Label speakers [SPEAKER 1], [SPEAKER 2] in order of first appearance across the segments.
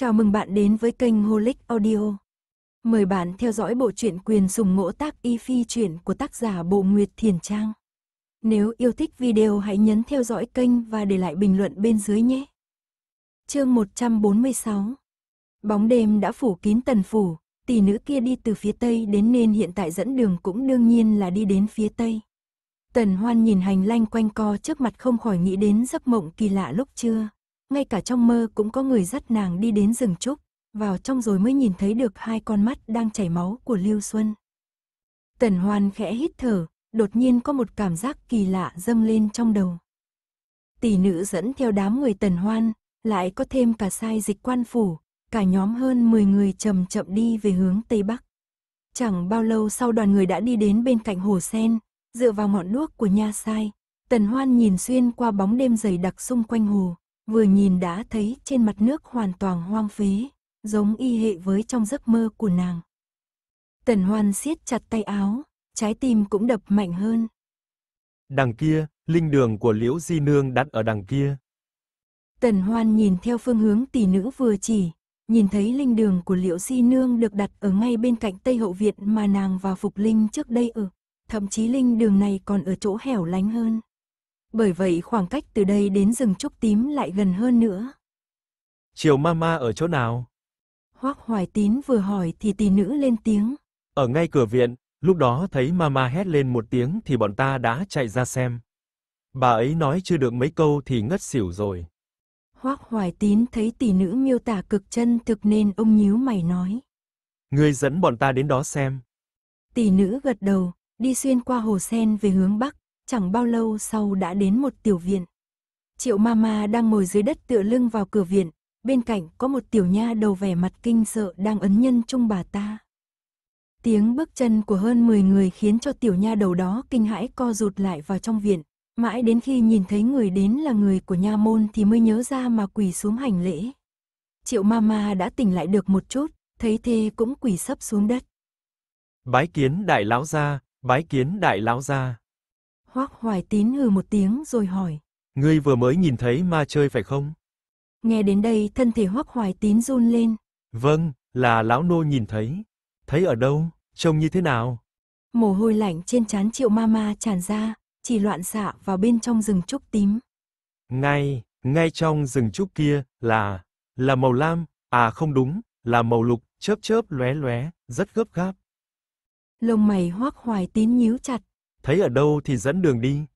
[SPEAKER 1] Chào mừng bạn đến với kênh Holic Audio. Mời bạn theo dõi bộ truyện quyền sùng ngỗ tác y phi truyện của tác giả Bộ Nguyệt Thiền Trang. Nếu yêu thích video hãy nhấn theo dõi kênh và để lại bình luận bên dưới nhé. Chương 146 Bóng đêm đã phủ kín tần phủ, tỷ nữ kia đi từ phía tây đến nên hiện tại dẫn đường cũng đương nhiên là đi đến phía tây. Tần Hoan nhìn hành lang quanh co trước mặt không khỏi nghĩ đến giấc mộng kỳ lạ lúc trưa ngay cả trong mơ cũng có người dắt nàng đi đến rừng trúc, vào trong rồi mới nhìn thấy được hai con mắt đang chảy máu của Lưu Xuân. Tần Hoan khẽ hít thở, đột nhiên có một cảm giác kỳ lạ dâng lên trong đầu. Tỷ nữ dẫn theo đám người Tần Hoan, lại có thêm cả sai dịch quan phủ, cả nhóm hơn 10 người chậm chậm đi về hướng Tây Bắc. Chẳng bao lâu sau đoàn người đã đi đến bên cạnh hồ sen, dựa vào ngọn đuốc của nha sai, Tần Hoan nhìn xuyên qua bóng đêm dày đặc xung quanh hồ, vừa nhìn đã thấy trên mặt nước hoàn toàn hoang phế, giống y hệ với trong giấc mơ của nàng. Tần Hoan siết chặt tay áo, trái tim cũng đập mạnh hơn.
[SPEAKER 2] Đằng kia, linh đường của Liễu Di Nương đặt ở đằng kia.
[SPEAKER 1] Tần Hoan nhìn theo phương hướng tỷ nữ vừa chỉ, nhìn thấy linh đường của Liễu Di Nương được đặt ở ngay bên cạnh Tây Hậu Viện mà nàng và phục linh trước đây ở. Thậm chí linh đường này còn ở chỗ hẻo lánh hơn bởi vậy khoảng cách từ đây đến rừng trúc tím lại gần hơn nữa.
[SPEAKER 2] Chiều mama ở chỗ nào?
[SPEAKER 1] hoắc Hoài Tín vừa hỏi thì tỷ nữ lên tiếng.
[SPEAKER 2] Ở ngay cửa viện, lúc đó thấy mama hét lên một tiếng thì bọn ta đã chạy ra xem. Bà ấy nói chưa được mấy câu thì ngất xỉu rồi.
[SPEAKER 1] hoắc Hoài Tín thấy tỷ nữ miêu tả cực chân thực nên ông nhíu mày nói.
[SPEAKER 2] Ngươi dẫn bọn ta đến đó xem.
[SPEAKER 1] Tỷ nữ gật đầu, đi xuyên qua hồ sen về hướng bắc, chẳng bao lâu sau đã đến một tiểu viện. Triệu Mama đang ngồi dưới đất tựa lưng vào cửa viện, bên cạnh có một tiểu nha đầu vẻ mặt kinh sợ đang ấn nhân chung bà ta. Tiếng bước chân của hơn 10 người khiến cho tiểu nha đầu đó kinh hãi co rụt lại vào trong viện, mãi đến khi nhìn thấy người đến là người của nha môn thì mới nhớ ra mà quỳ xuống hành lễ. Triệu Mama đã tỉnh lại được một chút, thấy thế cũng quỳ sấp xuống đất.
[SPEAKER 2] Bái kiến đại lão gia, bái kiến đại lão gia.
[SPEAKER 1] Hoác Hoài Tín hừ một tiếng rồi hỏi.
[SPEAKER 2] Ngươi vừa mới nhìn thấy ma chơi phải không?
[SPEAKER 1] Nghe đến đây thân thể Hoác Hoài Tín run lên.
[SPEAKER 2] Vâng, là lão nô nhìn thấy. Thấy ở đâu, trông như thế nào?
[SPEAKER 1] Mồ hôi lạnh trên trán triệu ma ma tràn ra, chỉ loạn xạ vào bên trong rừng trúc tím.
[SPEAKER 2] Ngay, ngay trong rừng trúc kia là, là màu lam, à không đúng, là màu lục, chớp chớp lóe lóe, rất gấp gáp.
[SPEAKER 1] Lông mày hoác hoài tín nhíu chặt,
[SPEAKER 2] thấy ở đâu thì dẫn đường đi.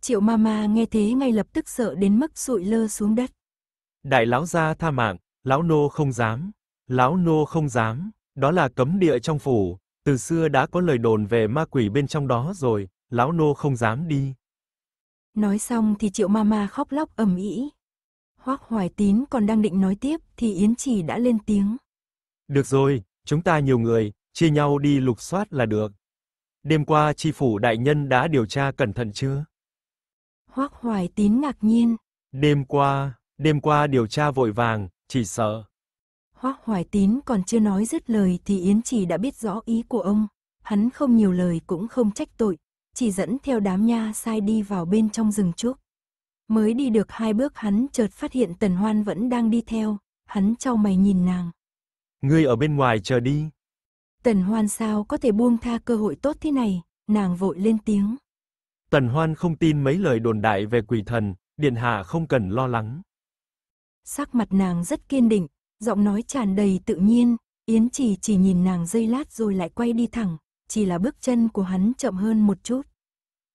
[SPEAKER 1] Triệu Mama nghe thế ngay lập tức sợ đến mức sụi lơ xuống đất.
[SPEAKER 2] Đại lão gia tha mạng, lão nô không dám, lão nô không dám, đó là cấm địa trong phủ, từ xưa đã có lời đồn về ma quỷ bên trong đó rồi, lão nô không dám đi.
[SPEAKER 1] Nói xong thì Triệu Mama khóc lóc ầm ĩ. Hoắc Hoài Tín còn đang định nói tiếp thì Yến trì đã lên tiếng.
[SPEAKER 2] Được rồi, chúng ta nhiều người, chia nhau đi lục soát là được đêm qua tri phủ đại nhân đã điều tra cẩn thận chưa?
[SPEAKER 1] Hoắc Hoài Tín ngạc nhiên.
[SPEAKER 2] Đêm qua, đêm qua điều tra vội vàng, chỉ sợ.
[SPEAKER 1] Hoắc Hoài Tín còn chưa nói dứt lời thì Yến Chỉ đã biết rõ ý của ông, hắn không nhiều lời cũng không trách tội, chỉ dẫn theo đám nha sai đi vào bên trong rừng trúc. Mới đi được hai bước hắn chợt phát hiện Tần Hoan vẫn đang đi theo, hắn trao mày nhìn nàng.
[SPEAKER 2] Ngươi ở bên ngoài chờ đi,
[SPEAKER 1] Tần Hoan sao có thể buông tha cơ hội tốt thế này, nàng vội lên tiếng.
[SPEAKER 2] Tần Hoan không tin mấy lời đồn đại về quỷ thần, Điện Hạ không cần lo lắng.
[SPEAKER 1] Sắc mặt nàng rất kiên định, giọng nói tràn đầy tự nhiên, Yến Trì chỉ nhìn nàng giây lát rồi lại quay đi thẳng, chỉ là bước chân của hắn chậm hơn một chút.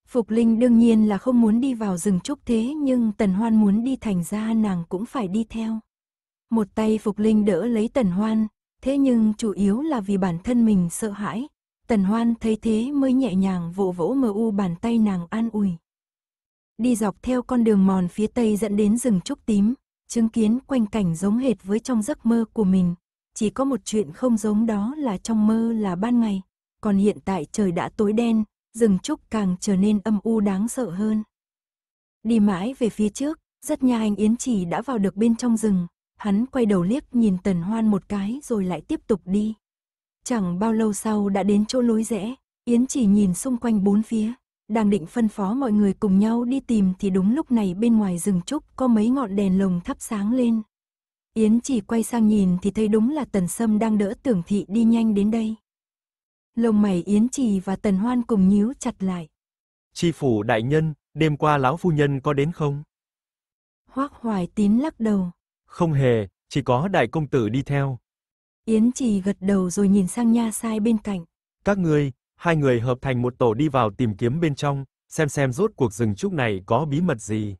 [SPEAKER 1] Phục Linh đương nhiên là không muốn đi vào rừng trúc thế nhưng Tần Hoan muốn đi thành ra nàng cũng phải đi theo. Một tay Phục Linh đỡ lấy Tần Hoan, Thế nhưng chủ yếu là vì bản thân mình sợ hãi. Tần Hoan thấy thế mới nhẹ nhàng vỗ vỗ mờ u bàn tay nàng an ủi. Đi dọc theo con đường mòn phía tây dẫn đến rừng trúc tím, chứng kiến quanh cảnh giống hệt với trong giấc mơ của mình. Chỉ có một chuyện không giống đó là trong mơ là ban ngày, còn hiện tại trời đã tối đen, rừng trúc càng trở nên âm u đáng sợ hơn. Đi mãi về phía trước, rất nhanh Yến chỉ đã vào được bên trong rừng, hắn quay đầu liếc nhìn tần hoan một cái rồi lại tiếp tục đi. Chẳng bao lâu sau đã đến chỗ lối rẽ, Yến chỉ nhìn xung quanh bốn phía, đang định phân phó mọi người cùng nhau đi tìm thì đúng lúc này bên ngoài rừng trúc có mấy ngọn đèn lồng thắp sáng lên. Yến chỉ quay sang nhìn thì thấy đúng là tần sâm đang đỡ tưởng thị đi nhanh đến đây. lồng mày Yến chỉ và tần hoan cùng nhíu chặt lại.
[SPEAKER 2] Chi phủ đại nhân, đêm qua lão phu nhân có đến không?
[SPEAKER 1] Hoác hoài tín lắc đầu.
[SPEAKER 2] Không hề, chỉ có đại công tử đi theo.
[SPEAKER 1] Yến Trì gật đầu rồi nhìn sang nha sai bên cạnh.
[SPEAKER 2] Các ngươi, hai người hợp thành một tổ đi vào tìm kiếm bên trong, xem xem rốt cuộc rừng trúc này có bí mật gì.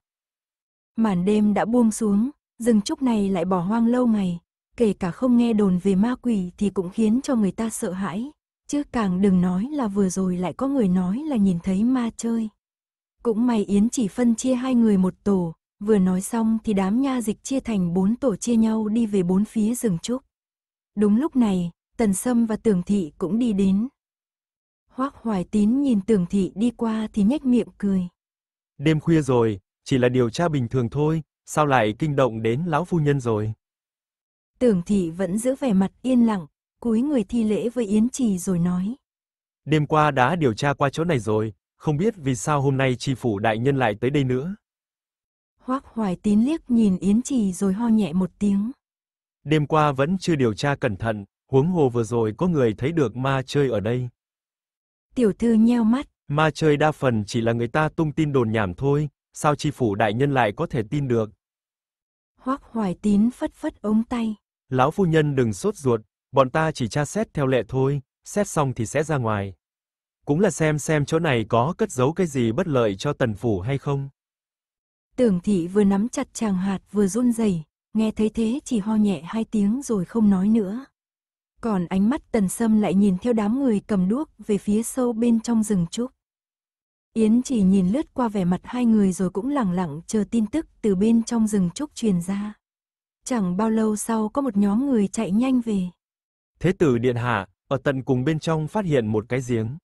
[SPEAKER 1] Màn đêm đã buông xuống, rừng trúc này lại bỏ hoang lâu ngày, kể cả không nghe đồn về ma quỷ thì cũng khiến cho người ta sợ hãi, chứ càng đừng nói là vừa rồi lại có người nói là nhìn thấy ma chơi. Cũng may Yến chỉ phân chia hai người một tổ, Vừa nói xong thì đám nha dịch chia thành bốn tổ chia nhau đi về bốn phía rừng trúc. Đúng lúc này, Tần Sâm và tường Thị cũng đi đến. Hoác Hoài Tín nhìn tường Thị đi qua thì nhếch miệng cười.
[SPEAKER 2] Đêm khuya rồi, chỉ là điều tra bình thường thôi, sao lại kinh động đến lão phu nhân rồi.
[SPEAKER 1] tường Thị vẫn giữ vẻ mặt yên lặng, cúi người thi lễ với Yến Trì rồi nói.
[SPEAKER 2] Đêm qua đã điều tra qua chỗ này rồi, không biết vì sao hôm nay tri phủ đại nhân lại tới đây nữa.
[SPEAKER 1] Hoác Hoài Tín liếc nhìn Yến Trì rồi ho nhẹ một tiếng.
[SPEAKER 2] Đêm qua vẫn chưa điều tra cẩn thận, huống hồ vừa rồi có người thấy được ma chơi ở đây.
[SPEAKER 1] Tiểu thư nheo mắt.
[SPEAKER 2] Ma chơi đa phần chỉ là người ta tung tin đồn nhảm thôi, sao chi phủ đại nhân lại có thể tin được.
[SPEAKER 1] Hoác Hoài Tín phất phất ống tay.
[SPEAKER 2] Lão phu nhân đừng sốt ruột, bọn ta chỉ tra xét theo lệ thôi, xét xong thì sẽ ra ngoài. Cũng là xem xem chỗ này có cất giấu cái gì bất lợi cho tần phủ hay không.
[SPEAKER 1] Tưởng thị vừa nắm chặt chàng hạt vừa run rẩy, nghe thấy thế chỉ ho nhẹ hai tiếng rồi không nói nữa. Còn ánh mắt tần sâm lại nhìn theo đám người cầm đuốc về phía sâu bên trong rừng trúc. Yến chỉ nhìn lướt qua vẻ mặt hai người rồi cũng lặng lặng chờ tin tức từ bên trong rừng trúc truyền ra. Chẳng bao lâu sau có một nhóm người chạy nhanh về.
[SPEAKER 2] Thế tử Điện Hạ, ở tận cùng bên trong phát hiện một cái giếng.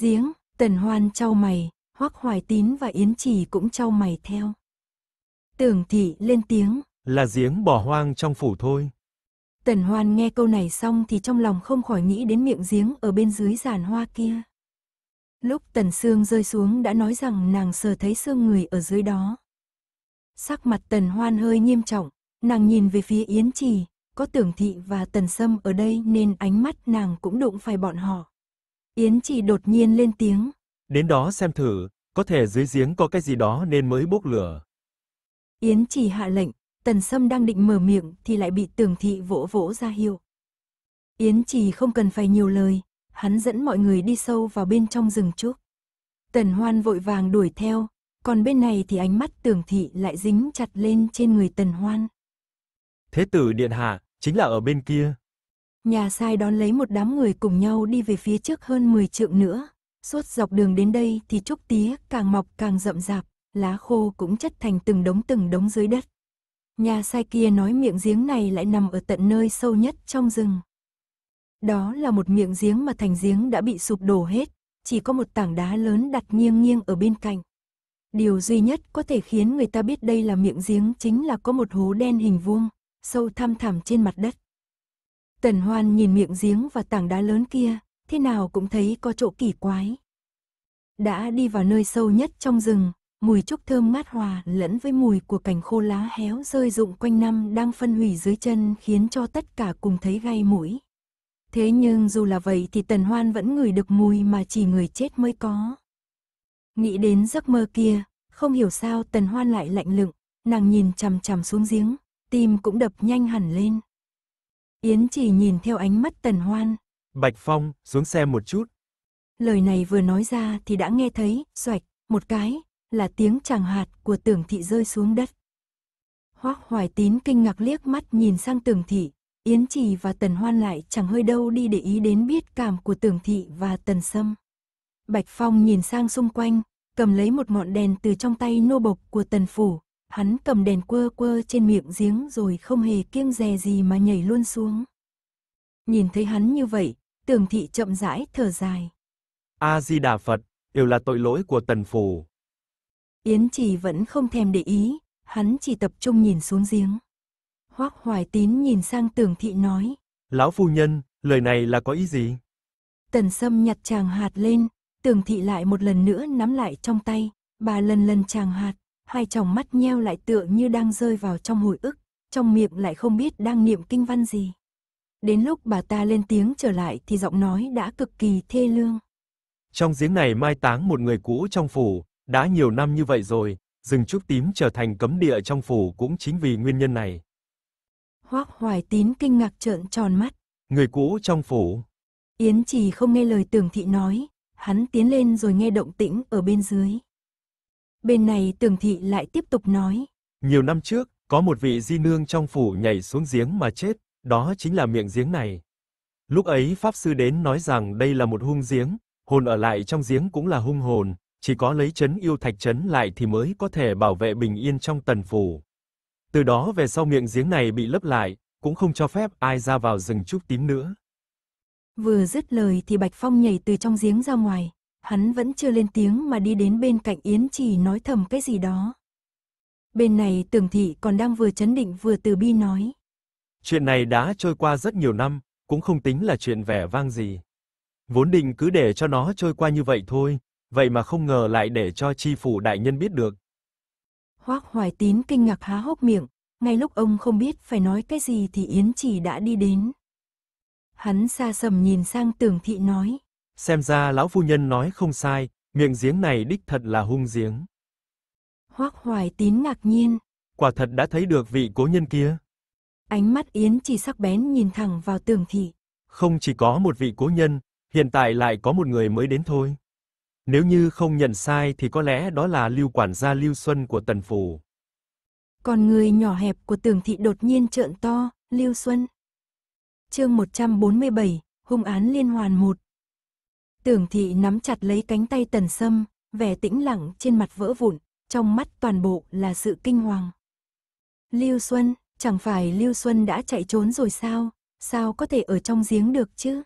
[SPEAKER 1] Giếng, tần hoan trao mày, Hoắc Hoài Tín và Yến Trì cũng trao mày theo. Tưởng thị lên tiếng.
[SPEAKER 2] Là giếng bỏ hoang trong phủ thôi.
[SPEAKER 1] Tần Hoan nghe câu này xong thì trong lòng không khỏi nghĩ đến miệng giếng ở bên dưới giàn hoa kia. Lúc Tần Sương rơi xuống đã nói rằng nàng sờ thấy xương người ở dưới đó. Sắc mặt Tần Hoan hơi nghiêm trọng, nàng nhìn về phía Yến Trì, có Tưởng Thị và Tần Sâm ở đây nên ánh mắt nàng cũng đụng phải bọn họ. Yến Trì đột nhiên lên tiếng,
[SPEAKER 2] Đến đó xem thử, có thể dưới giếng có cái gì đó nên mới bốc lửa.
[SPEAKER 1] Yến chỉ hạ lệnh, Tần Sâm đang định mở miệng thì lại bị Tường Thị vỗ vỗ ra hiệu. Yến chỉ không cần phải nhiều lời, hắn dẫn mọi người đi sâu vào bên trong rừng trúc. Tần Hoan vội vàng đuổi theo, còn bên này thì ánh mắt Tường Thị lại dính chặt lên trên người Tần Hoan.
[SPEAKER 2] Thế tử Điện Hạ, chính là ở bên kia.
[SPEAKER 1] Nhà sai đón lấy một đám người cùng nhau đi về phía trước hơn 10 trượng nữa. Suốt dọc đường đến đây thì trúc tía càng mọc càng rậm rạp, lá khô cũng chất thành từng đống từng đống dưới đất. Nhà sai kia nói miệng giếng này lại nằm ở tận nơi sâu nhất trong rừng. Đó là một miệng giếng mà thành giếng đã bị sụp đổ hết, chỉ có một tảng đá lớn đặt nghiêng nghiêng ở bên cạnh. Điều duy nhất có thể khiến người ta biết đây là miệng giếng chính là có một hố đen hình vuông, sâu thăm thẳm trên mặt đất. Tần Hoan nhìn miệng giếng và tảng đá lớn kia, thế nào cũng thấy có chỗ kỳ quái. Đã đi vào nơi sâu nhất trong rừng, mùi trúc thơm mát hòa lẫn với mùi của cành khô lá héo rơi rụng quanh năm đang phân hủy dưới chân khiến cho tất cả cùng thấy gai mũi. Thế nhưng dù là vậy thì Tần Hoan vẫn ngửi được mùi mà chỉ người chết mới có. Nghĩ đến giấc mơ kia, không hiểu sao Tần Hoan lại lạnh lựng, nàng nhìn chằm chằm xuống giếng, tim cũng đập nhanh hẳn lên. Yến chỉ nhìn theo ánh mắt Tần Hoan,
[SPEAKER 2] Bạch Phong, xuống xe một chút.
[SPEAKER 1] Lời này vừa nói ra thì đã nghe thấy, xoạch, một cái, là tiếng chàng hạt của tưởng thị rơi xuống đất. Hoác Hoài Tín kinh ngạc liếc mắt nhìn sang tưởng thị, Yến Trì và Tần Hoan lại chẳng hơi đâu đi để ý đến biết cảm của tưởng thị và Tần Sâm. Bạch Phong nhìn sang xung quanh, cầm lấy một ngọn đèn từ trong tay nô bộc của Tần Phủ, hắn cầm đèn quơ quơ trên miệng giếng rồi không hề kiêng dè gì mà nhảy luôn xuống. Nhìn thấy hắn như vậy, Tường thị chậm rãi thở dài.
[SPEAKER 2] A-di-đà Phật, đều là tội lỗi của tần phủ.
[SPEAKER 1] Yến chỉ vẫn không thèm để ý, hắn chỉ tập trung nhìn xuống giếng. Hoắc hoài tín nhìn sang Tường thị nói.
[SPEAKER 2] Lão phu nhân, lời này là có ý gì?
[SPEAKER 1] Tần sâm nhặt chàng hạt lên, Tường thị lại một lần nữa nắm lại trong tay, bà lần lần chàng hạt, hai tròng mắt nheo lại tựa như đang rơi vào trong hồi ức, trong miệng lại không biết đang niệm kinh văn gì. Đến lúc bà ta lên tiếng trở lại thì giọng nói đã cực kỳ thê lương.
[SPEAKER 2] Trong giếng này mai táng một người cũ trong phủ, đã nhiều năm như vậy rồi, rừng trúc tím trở thành cấm địa trong phủ cũng chính vì nguyên nhân này.
[SPEAKER 1] Hoắc Hoài Tín kinh ngạc trợn tròn mắt.
[SPEAKER 2] Người cũ trong phủ.
[SPEAKER 1] Yến Trì không nghe lời Tường Thị nói, hắn tiến lên rồi nghe động tĩnh ở bên dưới. Bên này Tường Thị lại tiếp tục nói.
[SPEAKER 2] Nhiều năm trước, có một vị di nương trong phủ nhảy xuống giếng mà chết, đó chính là miệng giếng này. Lúc ấy pháp sư đến nói rằng đây là một hung giếng, hồn ở lại trong giếng cũng là hung hồn, chỉ có lấy trấn yêu thạch trấn lại thì mới có thể bảo vệ bình yên trong tần phủ. Từ đó về sau miệng giếng này bị lấp lại, cũng không cho phép ai ra vào rừng trúc tím nữa.
[SPEAKER 1] Vừa dứt lời thì Bạch Phong nhảy từ trong giếng ra ngoài, hắn vẫn chưa lên tiếng mà đi đến bên cạnh Yến Chỉ nói thầm cái gì đó. Bên này Tưởng thị còn đang vừa chấn định vừa từ bi nói,
[SPEAKER 2] Chuyện này đã trôi qua rất nhiều năm, cũng không tính là chuyện vẻ vang gì. Vốn định cứ để cho nó trôi qua như vậy thôi, vậy mà không ngờ lại để cho chi phủ đại nhân biết được.
[SPEAKER 1] Hoắc Hoài Tín kinh ngạc há hốc miệng, ngay lúc ông không biết phải nói cái gì thì Yến Chỉ đã đi đến. Hắn xa sầm nhìn sang Tưởng Thị nói:
[SPEAKER 2] "Xem ra lão phu nhân nói không sai, miệng giếng này đích thật là hung giếng."
[SPEAKER 1] Hoắc Hoài Tín ngạc nhiên:
[SPEAKER 2] "Quả thật đã thấy được vị cố nhân kia."
[SPEAKER 1] Ánh mắt Yến chỉ sắc bén nhìn thẳng vào Tường thị.
[SPEAKER 2] Không chỉ có một vị cố nhân, hiện tại lại có một người mới đến thôi. Nếu như không nhận sai thì có lẽ đó là lưu quản gia lưu xuân của tần phủ.
[SPEAKER 1] Còn người nhỏ hẹp của Tường thị đột nhiên trợn to, lưu xuân. chương 147, hung án liên hoàn 1. Tường thị nắm chặt lấy cánh tay tần sâm, vẻ tĩnh lặng trên mặt vỡ vụn, trong mắt toàn bộ là sự kinh hoàng. Lưu Xuân, Chẳng phải Lưu Xuân đã chạy trốn rồi sao, sao có thể ở trong giếng được chứ?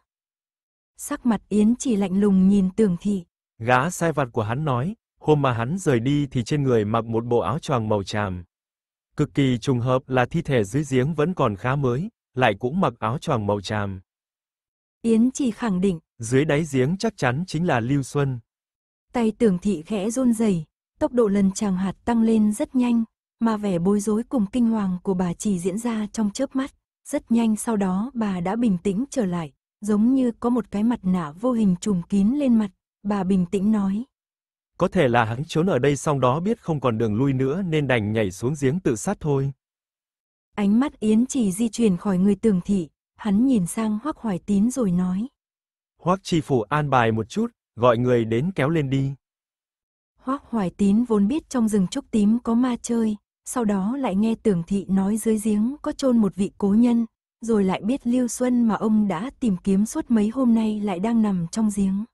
[SPEAKER 1] Sắc mặt Yến chỉ lạnh lùng nhìn tưởng thị.
[SPEAKER 2] Gã sai vặt của hắn nói, hôm mà hắn rời đi thì trên người mặc một bộ áo choàng màu tràm. Cực kỳ trùng hợp là thi thể dưới giếng vẫn còn khá mới, lại cũng mặc áo choàng màu tràm.
[SPEAKER 1] Yến chỉ khẳng định,
[SPEAKER 2] dưới đáy giếng chắc chắn chính là Lưu Xuân.
[SPEAKER 1] Tay tưởng thị khẽ run rẩy, tốc độ lần tràng hạt tăng lên rất nhanh, mà vẻ bối rối cùng kinh hoàng của bà chỉ diễn ra trong chớp mắt. Rất nhanh sau đó bà đã bình tĩnh trở lại, giống như có một cái mặt nạ vô hình trùm kín lên mặt, bà bình tĩnh nói.
[SPEAKER 2] Có thể là hắn trốn ở đây xong đó biết không còn đường lui nữa nên đành nhảy xuống giếng tự sát thôi.
[SPEAKER 1] Ánh mắt Yến chỉ di chuyển khỏi người tường thị, hắn nhìn sang Hoắc Hoài Tín rồi nói.
[SPEAKER 2] Hoắc chi phủ an bài một chút, gọi người đến kéo lên đi.
[SPEAKER 1] Hoắc Hoài Tín vốn biết trong rừng trúc tím có ma chơi, sau đó lại nghe tưởng thị nói dưới giếng có chôn một vị cố nhân, rồi lại biết Lưu Xuân mà ông đã tìm kiếm suốt mấy hôm nay lại đang nằm trong giếng.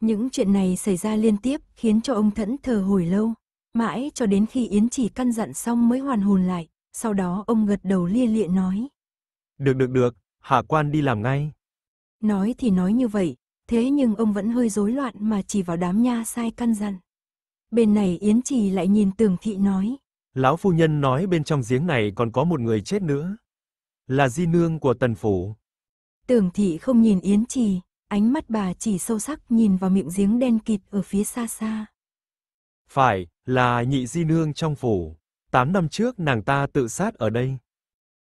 [SPEAKER 1] Những chuyện này xảy ra liên tiếp khiến cho ông thẫn thờ hồi lâu, mãi cho đến khi Yến chỉ căn dặn xong mới hoàn hồn lại, sau đó ông gật đầu lia lịa nói.
[SPEAKER 2] Được được được, hạ quan đi làm ngay.
[SPEAKER 1] Nói thì nói như vậy, thế nhưng ông vẫn hơi rối loạn mà chỉ vào đám nha sai căn dặn. Bên này Yến Trì lại nhìn Tường Thị nói.
[SPEAKER 2] Lão phu nhân nói bên trong giếng này còn có một người chết nữa. Là di nương của tần phủ.
[SPEAKER 1] Tưởng thị không nhìn Yến Trì, ánh mắt bà chỉ sâu sắc nhìn vào miệng giếng đen kịt ở phía xa xa.
[SPEAKER 2] Phải, là nhị di nương trong phủ. Tám năm trước nàng ta tự sát ở đây.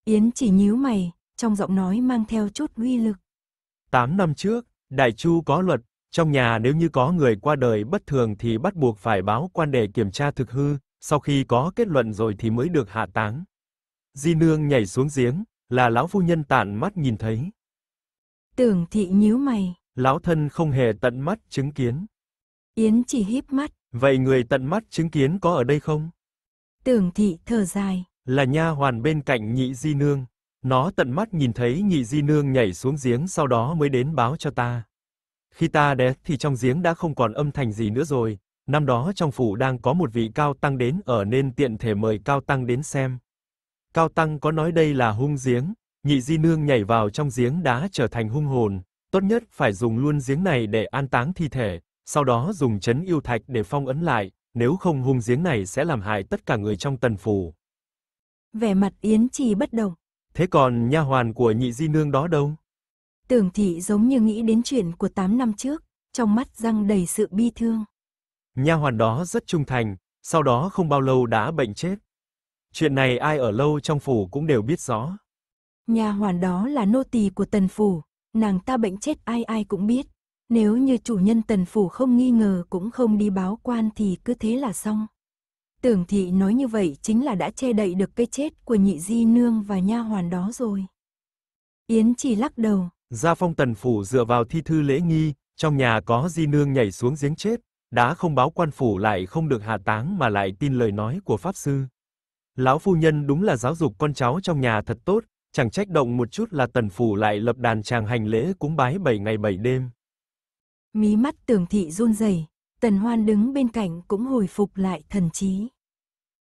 [SPEAKER 1] Yến chỉ nhíu mày, trong giọng nói mang theo chút uy lực.
[SPEAKER 2] Tám năm trước, Đại Chu có luật, trong nhà nếu như có người qua đời bất thường thì bắt buộc phải báo quan để kiểm tra thực hư, sau khi có kết luận rồi thì mới được hạ táng. Di nương nhảy xuống giếng, là lão phu nhân tản mắt nhìn thấy.
[SPEAKER 1] Tưởng thị nhíu mày.
[SPEAKER 2] Lão thân không hề tận mắt chứng kiến.
[SPEAKER 1] Yến chỉ híp mắt.
[SPEAKER 2] Vậy người tận mắt chứng kiến có ở đây không?
[SPEAKER 1] Tưởng thị thở dài.
[SPEAKER 2] Là nha hoàn bên cạnh nhị di nương. Nó tận mắt nhìn thấy nhị di nương nhảy xuống giếng sau đó mới đến báo cho ta. Khi ta đé thì trong giếng đã không còn âm thanh gì nữa rồi, Năm đó trong phủ đang có một vị cao tăng đến ở nên tiện thể mời cao tăng đến xem. Cao tăng có nói đây là hung giếng, nhị di nương nhảy vào trong giếng đá trở thành hung hồn, tốt nhất phải dùng luôn giếng này để an táng thi thể, sau đó dùng chấn yêu thạch để phong ấn lại, nếu không hung giếng này sẽ làm hại tất cả người trong tần phủ.
[SPEAKER 1] Vẻ mặt Yến Trì bất động.
[SPEAKER 2] Thế còn nha hoàn của nhị di nương đó đâu?
[SPEAKER 1] Tưởng thị giống như nghĩ đến chuyện của 8 năm trước, trong mắt răng đầy sự bi thương.
[SPEAKER 2] Nha hoàn đó rất trung thành, sau đó không bao lâu đã bệnh chết. Chuyện này ai ở lâu trong phủ cũng đều biết rõ.
[SPEAKER 1] Nha hoàn đó là nô tỳ của Tần phủ, nàng ta bệnh chết ai ai cũng biết. Nếu như chủ nhân Tần phủ không nghi ngờ cũng không đi báo quan thì cứ thế là xong. Tưởng thị nói như vậy chính là đã che đậy được cái chết của nhị di nương và nha hoàn đó rồi. Yến chỉ lắc đầu.
[SPEAKER 2] Gia phong tần phủ dựa vào thi thư lễ nghi, trong nhà có di nương nhảy xuống giếng chết, đã không báo quan phủ lại không được hạ táng mà lại tin lời nói của pháp sư. Lão phu nhân đúng là giáo dục con cháu trong nhà thật tốt, chẳng trách động một chút là tần phủ lại lập đàn tràng hành lễ cúng bái 7 ngày 7 đêm.
[SPEAKER 1] Mí mắt tường thị run rẩy, tần hoan đứng bên cạnh cũng hồi phục lại thần trí.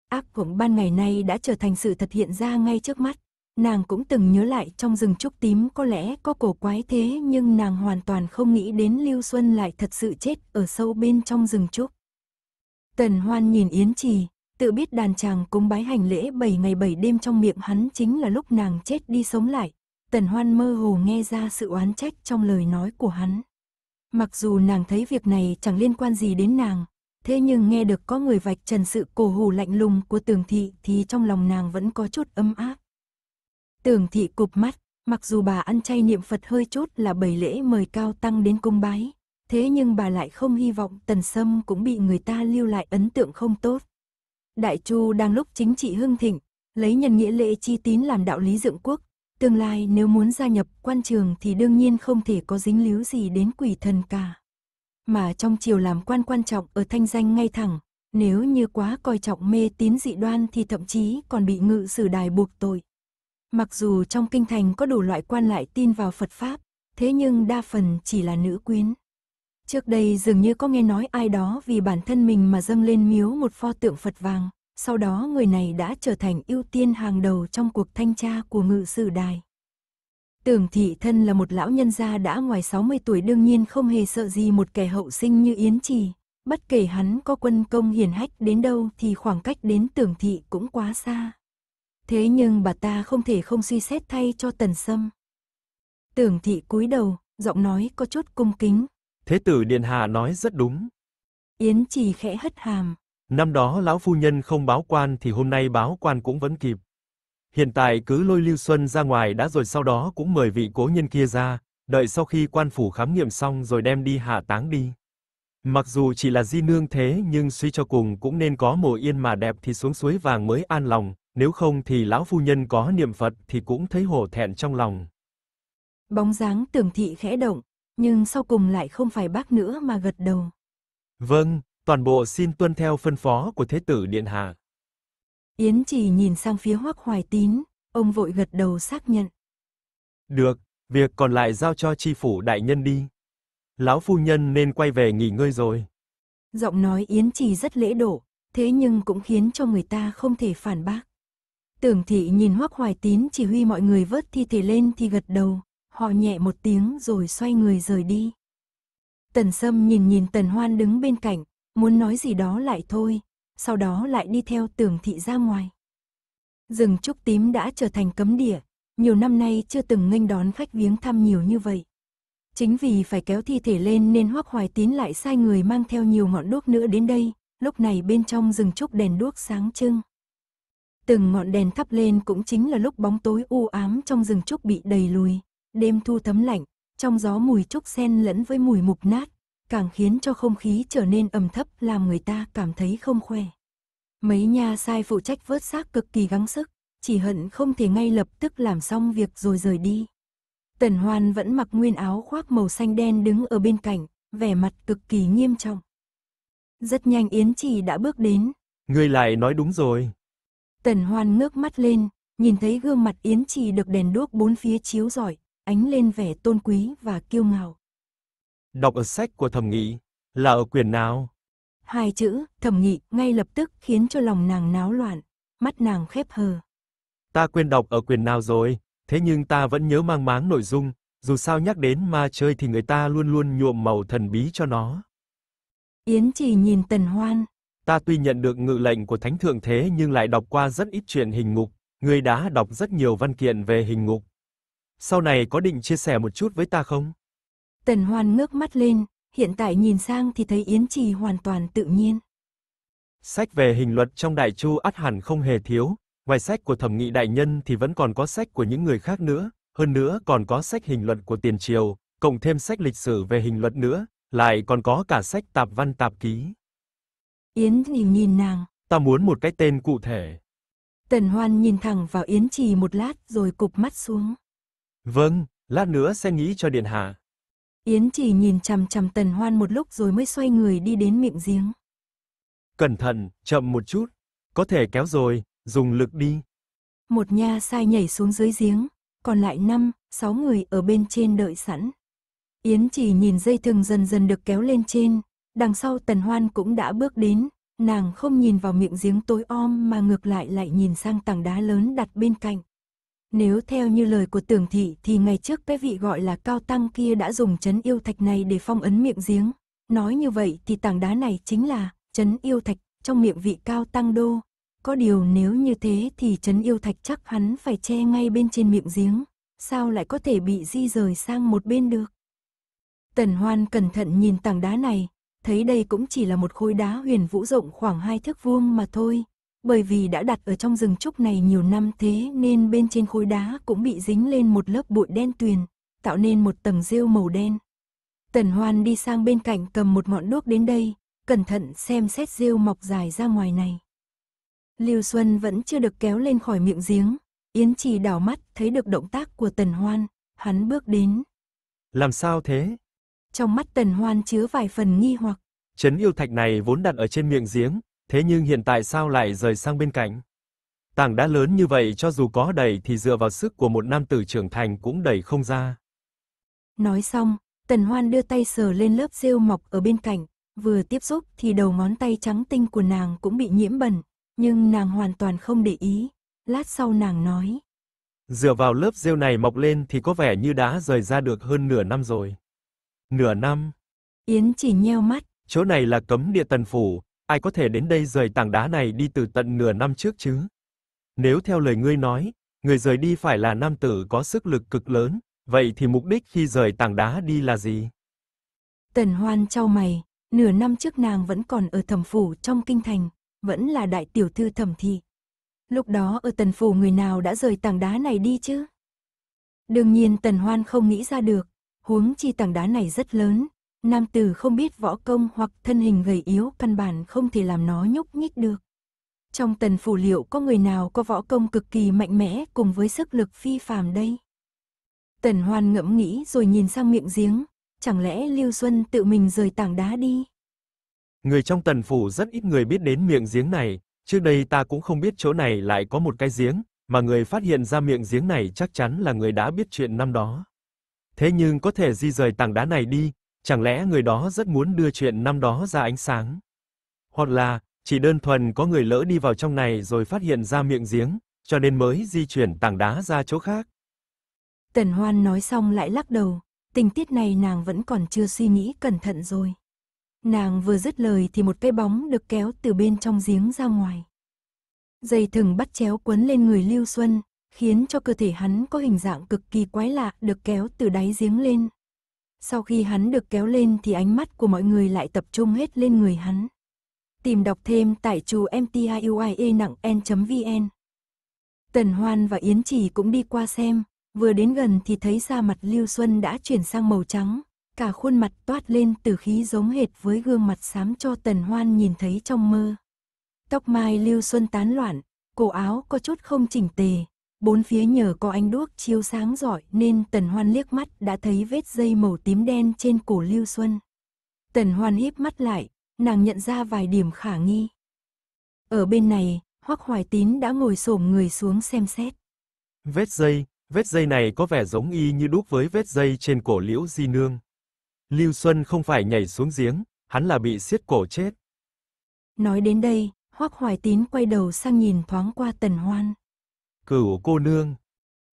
[SPEAKER 1] Áp cũng ban ngày nay đã trở thành sự thật hiện ra ngay trước mắt. Nàng cũng từng nhớ lại trong rừng trúc tím có lẽ có cổ quái thế nhưng nàng hoàn toàn không nghĩ đến Lưu Xuân lại thật sự chết ở sâu bên trong rừng trúc. Tần Hoan nhìn Yến Trì, tự biết đàn chàng cúng bái hành lễ 7 ngày 7 đêm trong miệng hắn chính là lúc nàng chết đi sống lại. Tần Hoan mơ hồ nghe ra sự oán trách trong lời nói của hắn. Mặc dù nàng thấy việc này chẳng liên quan gì đến nàng, thế nhưng nghe được có người vạch trần sự cổ hù lạnh lùng của tường thị thì trong lòng nàng vẫn có chút ấm áp. Tưởng thị cụp mắt, mặc dù bà ăn chay niệm Phật hơi chút là bảy lễ mời cao tăng đến cung bái, thế nhưng bà lại không hy vọng Tần Sâm cũng bị người ta lưu lại ấn tượng không tốt. Đại Chu đang lúc chính trị hưng thịnh, lấy nhân nghĩa lễ chi tín làm đạo lý dựng quốc, tương lai nếu muốn gia nhập quan trường thì đương nhiên không thể có dính líu gì đến quỷ thần cả. Mà trong triều làm quan quan trọng ở thanh danh ngay thẳng, nếu như quá coi trọng mê tín dị đoan thì thậm chí còn bị ngự sử đài buộc tội. Mặc dù trong kinh thành có đủ loại quan lại tin vào Phật Pháp, thế nhưng đa phần chỉ là nữ quyến. Trước đây dường như có nghe nói ai đó vì bản thân mình mà dâng lên miếu một pho tượng Phật vàng, sau đó người này đã trở thành ưu tiên hàng đầu trong cuộc thanh tra của ngự sử đài. Tưởng thị thân là một lão nhân gia đã ngoài 60 tuổi đương nhiên không hề sợ gì một kẻ hậu sinh như Yến Trì, bất kể hắn có quân công hiền hách đến đâu thì khoảng cách đến tưởng thị cũng quá xa. Thế nhưng bà ta không thể không suy xét thay cho tần sâm. Tưởng thị cúi đầu, giọng nói có chút cung kính.
[SPEAKER 2] Thế tử Điện Hạ nói rất đúng.
[SPEAKER 1] Yến chỉ khẽ hất hàm.
[SPEAKER 2] Năm đó lão phu nhân không báo quan thì hôm nay báo quan cũng vẫn kịp. Hiện tại cứ lôi Lưu Xuân ra ngoài đã rồi sau đó cũng mời vị cố nhân kia ra, đợi sau khi quan phủ khám nghiệm xong rồi đem đi hạ táng đi. Mặc dù chỉ là di nương thế nhưng suy cho cùng cũng nên có mồ yên mà đẹp thì xuống suối vàng mới an lòng, nếu không thì lão phu nhân có niệm Phật thì cũng thấy hổ thẹn trong lòng.
[SPEAKER 1] Bóng dáng tường thị khẽ động, nhưng sau cùng lại không phải bác nữa mà gật đầu.
[SPEAKER 2] Vâng, toàn bộ xin tuân theo phân phó của Thế tử Điện Hạ.
[SPEAKER 1] Yến chỉ nhìn sang phía hoắc hoài tín, ông vội gật đầu xác nhận.
[SPEAKER 2] Được, việc còn lại giao cho tri phủ đại nhân đi lão phu nhân nên quay về nghỉ ngơi rồi.
[SPEAKER 1] Giọng nói Yến Trì rất lễ độ, thế nhưng cũng khiến cho người ta không thể phản bác. Tưởng thị nhìn Hoắc Hoài Tín chỉ huy mọi người vớt thi thể lên thì gật đầu, họ nhẹ một tiếng rồi xoay người rời đi. Tần Sâm nhìn nhìn Tần Hoan đứng bên cạnh, muốn nói gì đó lại thôi, sau đó lại đi theo tưởng thị ra ngoài. Rừng trúc tím đã trở thành cấm địa, nhiều năm nay chưa từng nghênh đón khách viếng thăm nhiều như vậy. Chính vì phải kéo thi thể lên nên Hoắc Hoài Tín lại sai người mang theo nhiều ngọn đuốc nữa đến đây, lúc này bên trong rừng trúc đèn đuốc sáng trưng. Từng ngọn đèn thắp lên cũng chính là lúc bóng tối u ám trong rừng trúc bị đầy lùi, đêm thu thấm lạnh, trong gió mùi trúc sen lẫn với mùi mục nát, càng khiến cho không khí trở nên ẩm thấp làm người ta cảm thấy không khỏe. Mấy nhà sai phụ trách vớt xác cực kỳ gắng sức, chỉ hận không thể ngay lập tức làm xong việc rồi rời đi. Tần Hoan vẫn mặc nguyên áo khoác màu xanh đen đứng ở bên cạnh, vẻ mặt cực kỳ nghiêm trọng. Rất nhanh Yến Trì đã bước đến.
[SPEAKER 2] Người lại nói đúng rồi.
[SPEAKER 1] Tần Hoan ngước mắt lên, nhìn thấy gương mặt Yến Trì được đèn đuốc bốn phía chiếu rọi, ánh lên vẻ tôn quý và kiêu ngạo.
[SPEAKER 2] Đọc ở sách của thẩm nghị, là ở quyền nào?
[SPEAKER 1] Hai chữ, thẩm nghị, ngay lập tức khiến cho lòng nàng náo loạn, mắt nàng khép hờ.
[SPEAKER 2] Ta quên đọc ở quyền nào rồi? Thế nhưng ta vẫn nhớ mang máng nội dung, dù sao nhắc đến ma chơi thì người ta luôn luôn nhuộm màu thần bí cho nó.
[SPEAKER 1] Yến chỉ nhìn Tần Hoan.
[SPEAKER 2] Ta tuy nhận được ngự lệnh của Thánh Thượng Thế nhưng lại đọc qua rất ít chuyện hình ngục, người đã đọc rất nhiều văn kiện về hình ngục. Sau này có định chia sẻ một chút với ta không?
[SPEAKER 1] Tần Hoan ngước mắt lên, hiện tại nhìn sang thì thấy Yến Trì hoàn toàn tự nhiên.
[SPEAKER 2] Sách về hình luật trong Đại Chu át hẳn không hề thiếu, Ngoài sách của thẩm nghị đại nhân thì vẫn còn có sách của những người khác nữa, hơn nữa còn có sách hình luận của tiền triều, cộng thêm sách lịch sử về hình luận nữa, lại còn có cả sách tạp văn tạp ký.
[SPEAKER 1] Yến nhìn nhìn nàng.
[SPEAKER 2] Ta muốn một cái tên cụ thể.
[SPEAKER 1] Tần Hoan nhìn thẳng vào Yến Trì một lát rồi cụp mắt xuống.
[SPEAKER 2] Vâng, lát nữa sẽ nghĩ cho Điện Hạ.
[SPEAKER 1] Yến Trì nhìn chằm chằm Tần Hoan một lúc rồi mới xoay người đi đến miệng giếng.
[SPEAKER 2] Cẩn thận, chậm một chút. Có thể kéo rồi, Dùng lực đi.
[SPEAKER 1] Một nha sai nhảy xuống dưới giếng, còn lại năm, sáu người ở bên trên đợi sẵn. Yến chỉ nhìn dây thừng dần dần được kéo lên trên, đằng sau tần hoan cũng đã bước đến, nàng không nhìn vào miệng giếng tối om mà ngược lại lại nhìn sang tảng đá lớn đặt bên cạnh. Nếu theo như lời của tưởng thị thì ngày trước cái vị gọi là cao tăng kia đã dùng chấn yêu thạch này để phong ấn miệng giếng. Nói như vậy thì tảng đá này chính là chấn yêu thạch trong miệng vị cao tăng đô, có điều nếu như thế thì Trấn Yêu Thạch chắc hắn phải che ngay bên trên miệng giếng, sao lại có thể bị di rời sang một bên được. Tần Hoan cẩn thận nhìn tảng đá này, thấy đây cũng chỉ là một khối đá huyền vũ rộng khoảng hai thước vuông mà thôi, bởi vì đã đặt ở trong rừng trúc này nhiều năm thế nên bên trên khối đá cũng bị dính lên một lớp bụi đen tuyền, tạo nên một tầng rêu màu đen. Tần Hoan đi sang bên cạnh cầm một ngọn đuốc đến đây, cẩn thận xem xét rêu mọc dài ra ngoài này. Lưu Xuân vẫn chưa được kéo lên khỏi miệng giếng. Yến Trì đảo mắt thấy được động tác của Tần Hoan, hắn bước đến.
[SPEAKER 2] Làm sao thế?
[SPEAKER 1] Trong mắt Tần Hoan chứa vài phần nghi hoặc.
[SPEAKER 2] Trấn yêu thạch này vốn đặt ở trên miệng giếng, thế nhưng hiện tại sao lại rời sang bên cạnh? Tảng đá lớn như vậy cho dù có đẩy thì dựa vào sức của một nam tử trưởng thành cũng đẩy không ra.
[SPEAKER 1] Nói xong, Tần Hoan đưa tay sờ lên lớp rêu mọc ở bên cạnh, vừa tiếp xúc thì đầu ngón tay trắng tinh của nàng cũng bị nhiễm bẩn, nhưng nàng hoàn toàn không để ý, lát sau nàng nói.
[SPEAKER 2] Dựa vào lớp rêu này mọc lên thì có vẻ như đã rời ra được hơn nửa năm rồi. Nửa năm?
[SPEAKER 1] Yến chỉ nheo mắt.
[SPEAKER 2] Chỗ này là cấm địa tần phủ, ai có thể đến đây rời tảng đá này đi từ tận nửa năm trước chứ? Nếu theo lời ngươi nói, người rời đi phải là nam tử có sức lực cực lớn, vậy thì mục đích khi rời tảng đá đi là gì?
[SPEAKER 1] Tần Hoan trao mày, nửa năm trước nàng vẫn còn ở thẩm phủ trong kinh thành, vẫn là đại tiểu thư thẩm thị. Lúc đó ở tần phủ người nào đã rời tảng đá này đi chứ? Đương nhiên tần hoan không nghĩ ra được, huống chi tảng đá này rất lớn, nam tử không biết võ công hoặc thân hình gầy yếu căn bản không thể làm nó nhúc nhích được. Trong tần phủ liệu có người nào có võ công cực kỳ mạnh mẽ cùng với sức lực phi phàm đây? Tần hoan ngẫm nghĩ rồi nhìn sang miệng giếng, chẳng lẽ Lưu Xuân tự mình rời tảng đá đi?
[SPEAKER 2] Người trong tần phủ rất ít người biết đến miệng giếng này, trước đây ta cũng không biết chỗ này lại có một cái giếng, mà người phát hiện ra miệng giếng này chắc chắn là người đã biết chuyện năm đó. Thế nhưng có thể di rời tảng đá này đi, chẳng lẽ người đó rất muốn đưa chuyện năm đó ra ánh sáng? Hoặc là, chỉ đơn thuần có người lỡ đi vào trong này rồi phát hiện ra miệng giếng, cho nên mới di chuyển tảng đá ra chỗ khác.
[SPEAKER 1] Tần Hoan nói xong lại lắc đầu, tình tiết này nàng vẫn còn chưa suy nghĩ cẩn thận rồi. Nàng vừa dứt lời thì một cái bóng được kéo từ bên trong giếng ra ngoài. Dây thừng bắt chéo quấn lên người Lưu Xuân, khiến cho cơ thể hắn có hình dạng cực kỳ quái lạ được kéo từ đáy giếng lên. Sau khi hắn được kéo lên thì ánh mắt của mọi người lại tập trung hết lên người hắn. Tìm đọc thêm tại chú mtiuia e nặng n.vn. Tần Hoan và Yến Chỉ cũng đi qua xem, vừa đến gần thì thấy da mặt Lưu Xuân đã chuyển sang màu trắng, cả khuôn mặt toát lên từ khí giống hệt với gương mặt xám cho tần hoan nhìn thấy trong mơ. Tóc mai lưu xuân tán loạn, cổ áo có chút không chỉnh tề, bốn phía nhờ có ánh đuốc chiếu sáng rọi nên tần hoan liếc mắt đã thấy vết dây màu tím đen trên cổ lưu xuân. Tần hoan híp mắt lại, nàng nhận ra vài điểm khả nghi. Ở bên này, Hoắc Hoài Tín đã ngồi xổm người xuống xem xét.
[SPEAKER 2] Vết dây, vết dây này có vẻ giống y như đúc với vết dây trên cổ Liễu Di Nương. Lưu Xuân không phải nhảy xuống giếng, hắn là bị siết cổ chết.
[SPEAKER 1] Nói đến đây, Hoắc Hoài Tín quay đầu sang nhìn thoáng qua Tần Hoan.
[SPEAKER 2] Cửu cô nương.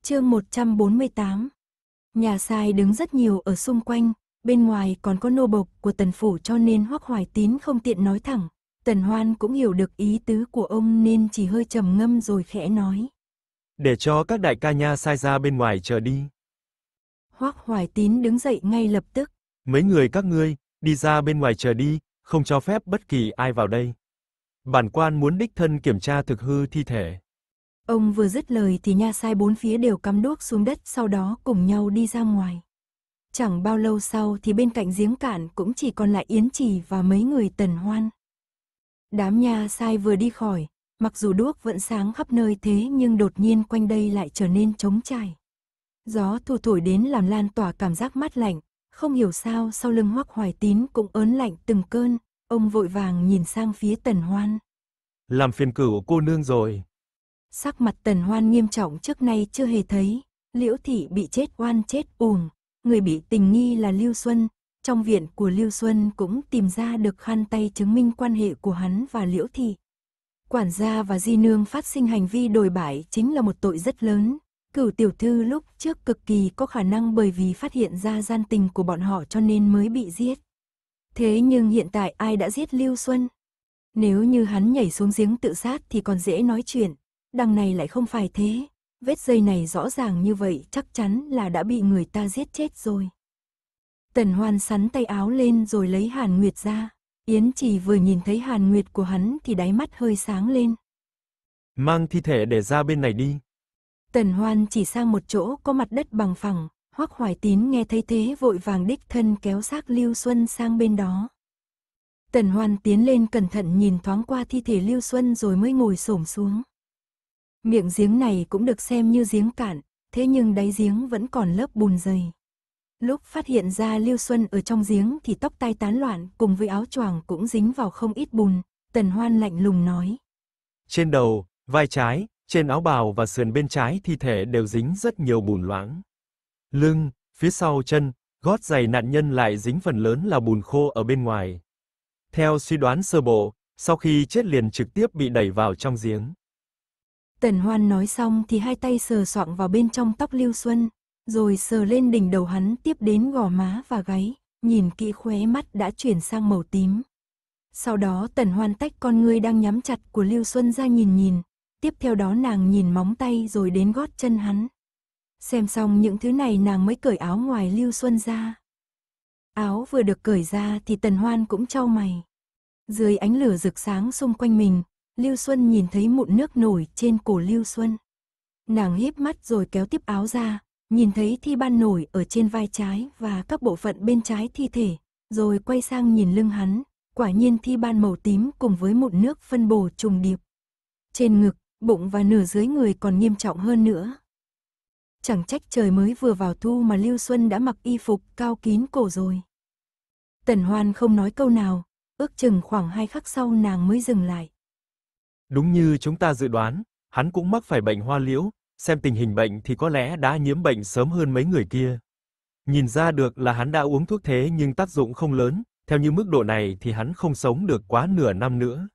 [SPEAKER 1] Chương 148. Nhà sai đứng rất nhiều ở xung quanh, bên ngoài còn có nô bộc của Tần phủ cho nên Hoắc Hoài Tín không tiện nói thẳng. Tần Hoan cũng hiểu được ý tứ của ông nên chỉ hơi trầm ngâm rồi khẽ nói.
[SPEAKER 2] Để cho các đại ca nha sai ra bên ngoài chờ đi.
[SPEAKER 1] Hoắc Hoài Tín đứng dậy ngay lập tức.
[SPEAKER 2] Mấy người các ngươi, đi ra bên ngoài chờ đi, không cho phép bất kỳ ai vào đây. Bản quan muốn đích thân kiểm tra thực hư thi thể.
[SPEAKER 1] Ông vừa dứt lời thì nha sai bốn phía đều cắm đuốc xuống đất, sau đó cùng nhau đi ra ngoài. Chẳng bao lâu sau thì bên cạnh giếng cạn cũng chỉ còn lại Yến Trì và mấy người Tần Hoan. Đám nha sai vừa đi khỏi, mặc dù đuốc vẫn sáng khắp nơi thế nhưng đột nhiên quanh đây lại trở nên trống trải. Gió thu thổi đến làm lan tỏa cảm giác mát lạnh, không hiểu sao sau lưng hoắc hoài tín cũng ớn lạnh từng cơn, ông vội vàng nhìn sang phía tần hoan.
[SPEAKER 2] Làm phiền cửu cô nương rồi.
[SPEAKER 1] Sắc mặt tần hoan nghiêm trọng trước nay chưa hề thấy, liễu thị bị chết oan chết uổng, người bị tình nghi là Lưu Xuân, trong viện của Lưu Xuân cũng tìm ra được khăn tay chứng minh quan hệ của hắn và liễu thị. Quản gia và di nương phát sinh hành vi đồi bại chính là một tội rất lớn, Cửu tiểu thư lúc trước cực kỳ có khả năng bởi vì phát hiện ra gian tình của bọn họ cho nên mới bị giết. Thế nhưng hiện tại ai đã giết Lưu Xuân? Nếu như hắn nhảy xuống giếng tự sát thì còn dễ nói chuyện, đằng này lại không phải thế. Vết dây này rõ ràng như vậy chắc chắn là đã bị người ta giết chết rồi. Tần Hoan sắn tay áo lên rồi lấy Hàn Nguyệt ra. Yến chỉ vừa nhìn thấy Hàn Nguyệt của hắn thì đáy mắt hơi sáng lên.
[SPEAKER 2] Mang thi thể để ra bên này đi.
[SPEAKER 1] Tần Hoan chỉ sang một chỗ có mặt đất bằng phẳng, Hoắc Hoài Tín nghe thấy thế vội vàng đích thân kéo xác Lưu Xuân sang bên đó. Tần Hoan tiến lên cẩn thận nhìn thoáng qua thi thể Lưu Xuân rồi mới ngồi xổm xuống. Miệng giếng này cũng được xem như giếng cạn, thế nhưng đáy giếng vẫn còn lớp bùn dày. Lúc phát hiện ra Lưu Xuân ở trong giếng thì tóc tai tán loạn cùng với áo choàng cũng dính vào không ít bùn, Tần Hoan lạnh lùng nói.
[SPEAKER 2] Trên đầu, vai trái, trên áo bào và sườn bên trái thi thể đều dính rất nhiều bùn loãng. Lưng, phía sau chân, gót giày nạn nhân lại dính phần lớn là bùn khô ở bên ngoài. Theo suy đoán sơ bộ, sau khi chết liền trực tiếp bị đẩy vào trong giếng.
[SPEAKER 1] Tần Hoan nói xong thì hai tay sờ soạng vào bên trong tóc Lưu Xuân, rồi sờ lên đỉnh đầu hắn tiếp đến gò má và gáy, nhìn kỹ khóe mắt đã chuyển sang màu tím. Sau đó Tần Hoan tách con ngươi đang nhắm chặt của Lưu Xuân ra nhìn nhìn, tiếp theo đó nàng nhìn móng tay rồi đến gót chân hắn. Xem xong những thứ này nàng mới cởi áo ngoài Lưu Xuân ra. Áo vừa được cởi ra thì Tần Hoan cũng trao mày. Dưới ánh lửa rực sáng xung quanh mình, Lưu Xuân nhìn thấy mụn nước nổi trên cổ Lưu Xuân. Nàng híp mắt rồi kéo tiếp áo ra, nhìn thấy thi ban nổi ở trên vai trái và các bộ phận bên trái thi thể, rồi quay sang nhìn lưng hắn, quả nhiên thi ban màu tím cùng với mụn nước phân bổ trùng điệp. Trên ngực, bụng và nửa dưới người còn nghiêm trọng hơn nữa. Chẳng trách trời mới vừa vào thu mà Lưu Xuân đã mặc y phục cao kín cổ rồi. Tần Hoan không nói câu nào, ước chừng khoảng hai khắc sau nàng mới dừng lại.
[SPEAKER 2] Đúng như chúng ta dự đoán, hắn cũng mắc phải bệnh hoa liễu, xem tình hình bệnh thì có lẽ đã nhiễm bệnh sớm hơn mấy người kia. Nhìn ra được là hắn đã uống thuốc thế nhưng tác dụng không lớn, theo như mức độ này thì hắn không sống được quá nửa năm nữa.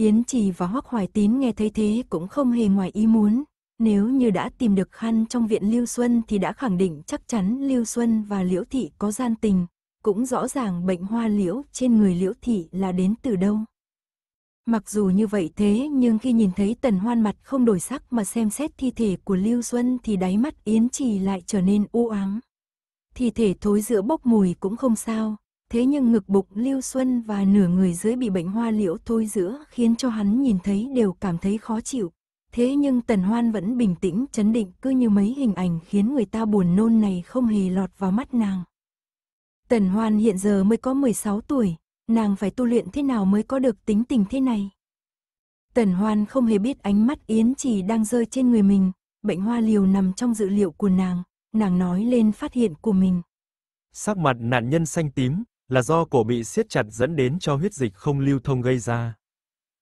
[SPEAKER 1] Yến Trì và Hoắc Hoài Tín nghe thấy thế cũng không hề ngoài ý muốn. Nếu như đã tìm được khăn trong viện Lưu Xuân thì đã khẳng định chắc chắn Lưu Xuân và Liễu Thị có gian tình. Cũng rõ ràng bệnh hoa liễu trên người Liễu Thị là đến từ đâu. Mặc dù như vậy thế nhưng khi nhìn thấy tần hoan mặt không đổi sắc mà xem xét thi thể của Lưu Xuân thì đáy mắt Yến Trì lại trở nên u ám. Thi thể thối giữa bốc mùi cũng không sao, Thế nhưng ngực bụng Lưu Xuân và nửa người dưới bị bệnh hoa liễu thôi giữa khiến cho hắn nhìn thấy đều cảm thấy khó chịu. Thế nhưng Tần Hoan vẫn bình tĩnh, chấn định cứ như mấy hình ảnh khiến người ta buồn nôn này không hề lọt vào mắt nàng. Tần Hoan hiện giờ mới có 16 tuổi, nàng phải tu luyện thế nào mới có được tính tình thế này. Tần Hoan không hề biết ánh mắt Yến chỉ đang rơi trên người mình, bệnh hoa liều nằm trong dự liệu của nàng, nàng nói lên phát hiện của mình.
[SPEAKER 2] Sắc mặt nạn nhân xanh tím, là do cổ bị siết chặt dẫn đến cho huyết dịch không lưu thông gây ra.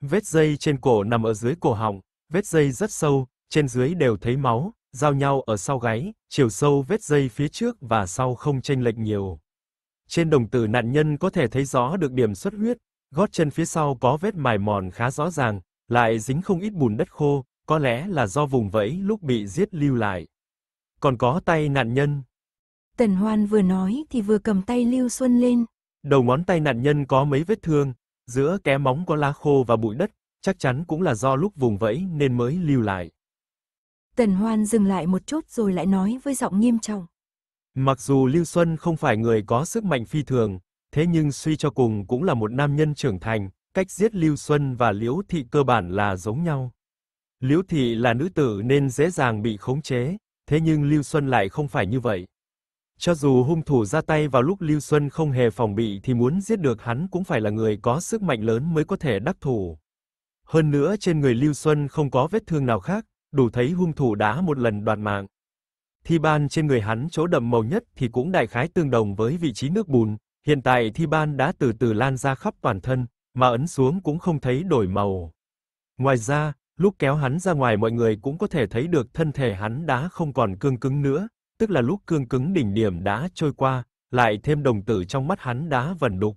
[SPEAKER 2] Vết dây trên cổ nằm ở dưới cổ họng, vết dây rất sâu, trên dưới đều thấy máu, giao nhau ở sau gáy, chiều sâu vết dây phía trước và sau không chênh lệch nhiều. Trên đồng tử nạn nhân có thể thấy rõ được điểm xuất huyết, gót chân phía sau có vết mài mòn khá rõ ràng, lại dính không ít bùn đất khô, có lẽ là do vùng vẫy lúc bị giết lưu lại. Còn có tay nạn nhân.
[SPEAKER 1] Tần Hoan vừa nói thì vừa cầm tay Lưu Xuân lên.
[SPEAKER 2] Đầu ngón tay nạn nhân có mấy vết thương, giữa ké móng có lá khô và bụi đất, chắc chắn cũng là do lúc vùng vẫy nên mới lưu lại.
[SPEAKER 1] Tần Hoan dừng lại một chút rồi lại nói với giọng nghiêm trọng.
[SPEAKER 2] Mặc dù Lưu Xuân không phải người có sức mạnh phi thường, thế nhưng suy cho cùng cũng là một nam nhân trưởng thành, cách giết Lưu Xuân và Liễu Thị cơ bản là giống nhau. Liễu Thị là nữ tử nên dễ dàng bị khống chế, thế nhưng Lưu Xuân lại không phải như vậy. Cho dù hung thủ ra tay vào lúc Lưu Xuân không hề phòng bị thì muốn giết được hắn cũng phải là người có sức mạnh lớn mới có thể đắc thủ. Hơn nữa trên người Lưu Xuân không có vết thương nào khác, đủ thấy hung thủ đã một lần đoạt mạng. Thi ban trên người hắn chỗ đậm màu nhất thì cũng đại khái tương đồng với vị trí nước bùn, hiện tại thi ban đã từ từ lan ra khắp toàn thân, mà ấn xuống cũng không thấy đổi màu. Ngoài ra, lúc kéo hắn ra ngoài mọi người cũng có thể thấy được thân thể hắn đã không còn cương cứng nữa, tức là lúc cương cứng đỉnh điểm đã trôi qua, lại thêm đồng tử trong mắt hắn đã vẩn đục.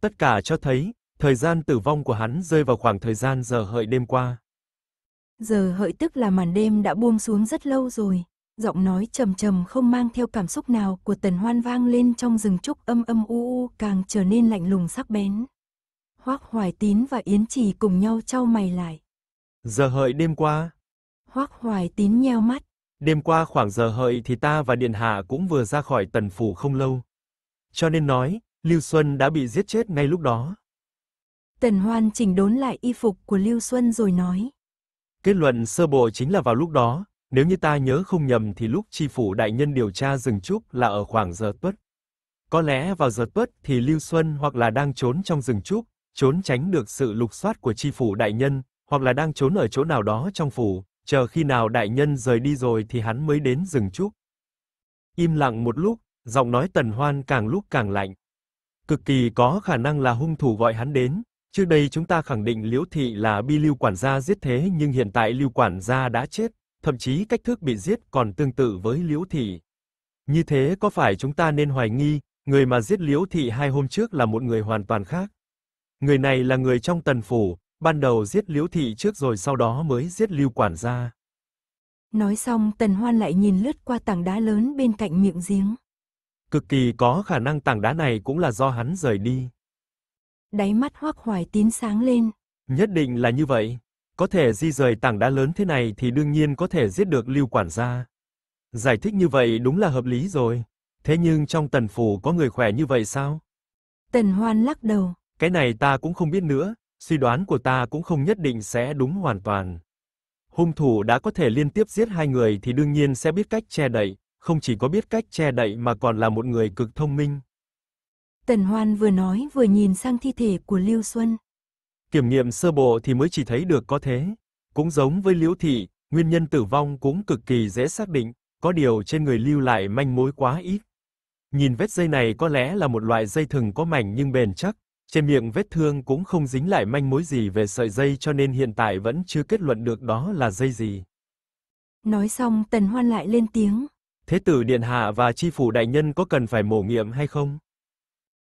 [SPEAKER 2] Tất cả cho thấy, thời gian tử vong của hắn rơi vào khoảng thời gian giờ hợi đêm qua.
[SPEAKER 1] Giờ hợi tức là màn đêm đã buông xuống rất lâu rồi, giọng nói trầm trầm không mang theo cảm xúc nào của Tần Hoan vang lên trong rừng trúc âm âm u u càng trở nên lạnh lùng sắc bén. Hoắc Hoài Tín và Yến Trì cùng nhau trao mày lại.
[SPEAKER 2] Giờ hợi đêm qua.
[SPEAKER 1] Hoắc Hoài Tín nheo mắt,
[SPEAKER 2] Đêm qua khoảng giờ hợi thì ta và điện hạ cũng vừa ra khỏi Tần phủ không lâu. Cho nên nói, Lưu Xuân đã bị giết chết ngay lúc đó.
[SPEAKER 1] Tần Hoan chỉnh đốn lại y phục của Lưu Xuân rồi nói.
[SPEAKER 2] Kết luận sơ bộ chính là vào lúc đó, nếu như ta nhớ không nhầm thì lúc tri phủ đại nhân điều tra rừng trúc là ở khoảng giờ tuất. Có lẽ vào giờ tuất thì Lưu Xuân hoặc là đang trốn trong rừng trúc, trốn tránh được sự lục soát của tri phủ đại nhân, hoặc là đang trốn ở chỗ nào đó trong phủ, chờ khi nào đại nhân rời đi rồi thì hắn mới đến dừng chút Im lặng một lúc, giọng nói Tần Hoan càng lúc càng lạnh. Cực kỳ có khả năng là hung thủ gọi hắn đến, trước đây chúng ta khẳng định Liễu thị là bi Lưu quản gia giết thế nhưng hiện tại Lưu quản gia đã chết, thậm chí cách thức bị giết còn tương tự với Liễu thị. Như thế có phải chúng ta nên hoài nghi, người mà giết Liễu thị hai hôm trước là một người hoàn toàn khác? Người này là người trong Tần phủ, ban đầu giết Liễu thị trước rồi sau đó mới giết Lưu quản gia.
[SPEAKER 1] Nói xong, Tần Hoan lại nhìn lướt qua tảng đá lớn bên cạnh miệng giếng.
[SPEAKER 2] Cực kỳ có khả năng tảng đá này cũng là do hắn rời đi.
[SPEAKER 1] Đáy mắt Hoắc Hoài Tín sáng lên.
[SPEAKER 2] Nhất định là như vậy. Có thể di rời tảng đá lớn thế này thì đương nhiên có thể giết được Lưu quản gia. Giải thích như vậy đúng là hợp lý rồi. Thế nhưng trong tần phủ có người khỏe như vậy sao?
[SPEAKER 1] Tần Hoan lắc đầu.
[SPEAKER 2] Cái này ta cũng không biết nữa, suy đoán của ta cũng không nhất định sẽ đúng hoàn toàn. Hung thủ đã có thể liên tiếp giết hai người thì đương nhiên sẽ biết cách che đậy, không chỉ có biết cách che đậy mà còn là một người cực thông minh.
[SPEAKER 1] Tần Hoan vừa nói vừa nhìn sang thi thể của Lưu Xuân.
[SPEAKER 2] Kiểm nghiệm sơ bộ thì mới chỉ thấy được có thế. Cũng giống với Liễu Thị, nguyên nhân tử vong cũng cực kỳ dễ xác định, có điều trên người lưu lại manh mối quá ít. Nhìn vết dây này có lẽ là một loại dây thừng có mảnh nhưng bền chắc, trên miệng vết thương cũng không dính lại manh mối gì về sợi dây cho nên hiện tại vẫn chưa kết luận được đó là dây gì.
[SPEAKER 1] Nói xong Tần Hoan lại lên tiếng.
[SPEAKER 2] Thế tử Điện Hạ và Chi Phủ Đại Nhân có cần phải mổ nghiệm hay không?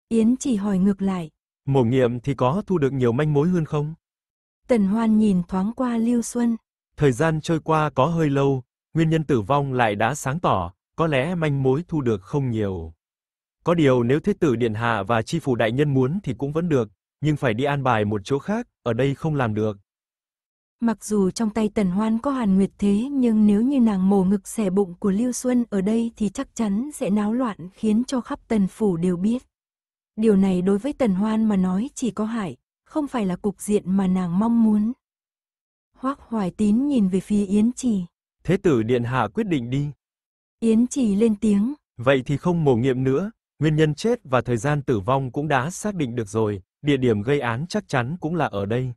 [SPEAKER 1] Yến chỉ hỏi ngược lại.
[SPEAKER 2] Mổ nghiệm thì có thu được nhiều manh mối hơn không?
[SPEAKER 1] Tần Hoan nhìn thoáng qua Lưu Xuân.
[SPEAKER 2] Thời gian trôi qua có hơi lâu, nguyên nhân tử vong lại đã sáng tỏ, có lẽ manh mối thu được không nhiều. Có điều nếu thế tử điện hạ và chi phủ đại nhân muốn thì cũng vẫn được, nhưng phải đi an bài một chỗ khác, ở đây không làm được.
[SPEAKER 1] Mặc dù trong tay Tần Hoan có Hàn Nguyệt thế nhưng nếu như nàng mổ ngực xẻ bụng của Lưu Xuân ở đây thì chắc chắn sẽ náo loạn khiến cho khắp Tần Phủ đều biết. Điều này đối với Tần Hoan mà nói chỉ có hại, không phải là cục diện mà nàng mong muốn. Hoác Hoài Tín nhìn về phía Yến Trì.
[SPEAKER 2] Thế tử Điện Hạ quyết định đi.
[SPEAKER 1] Yến Trì lên tiếng.
[SPEAKER 2] Vậy thì không mổ nghiệm nữa, Nguyên nhân chết và thời gian tử vong cũng đã xác định được rồi, địa điểm gây án chắc chắn cũng là ở đây.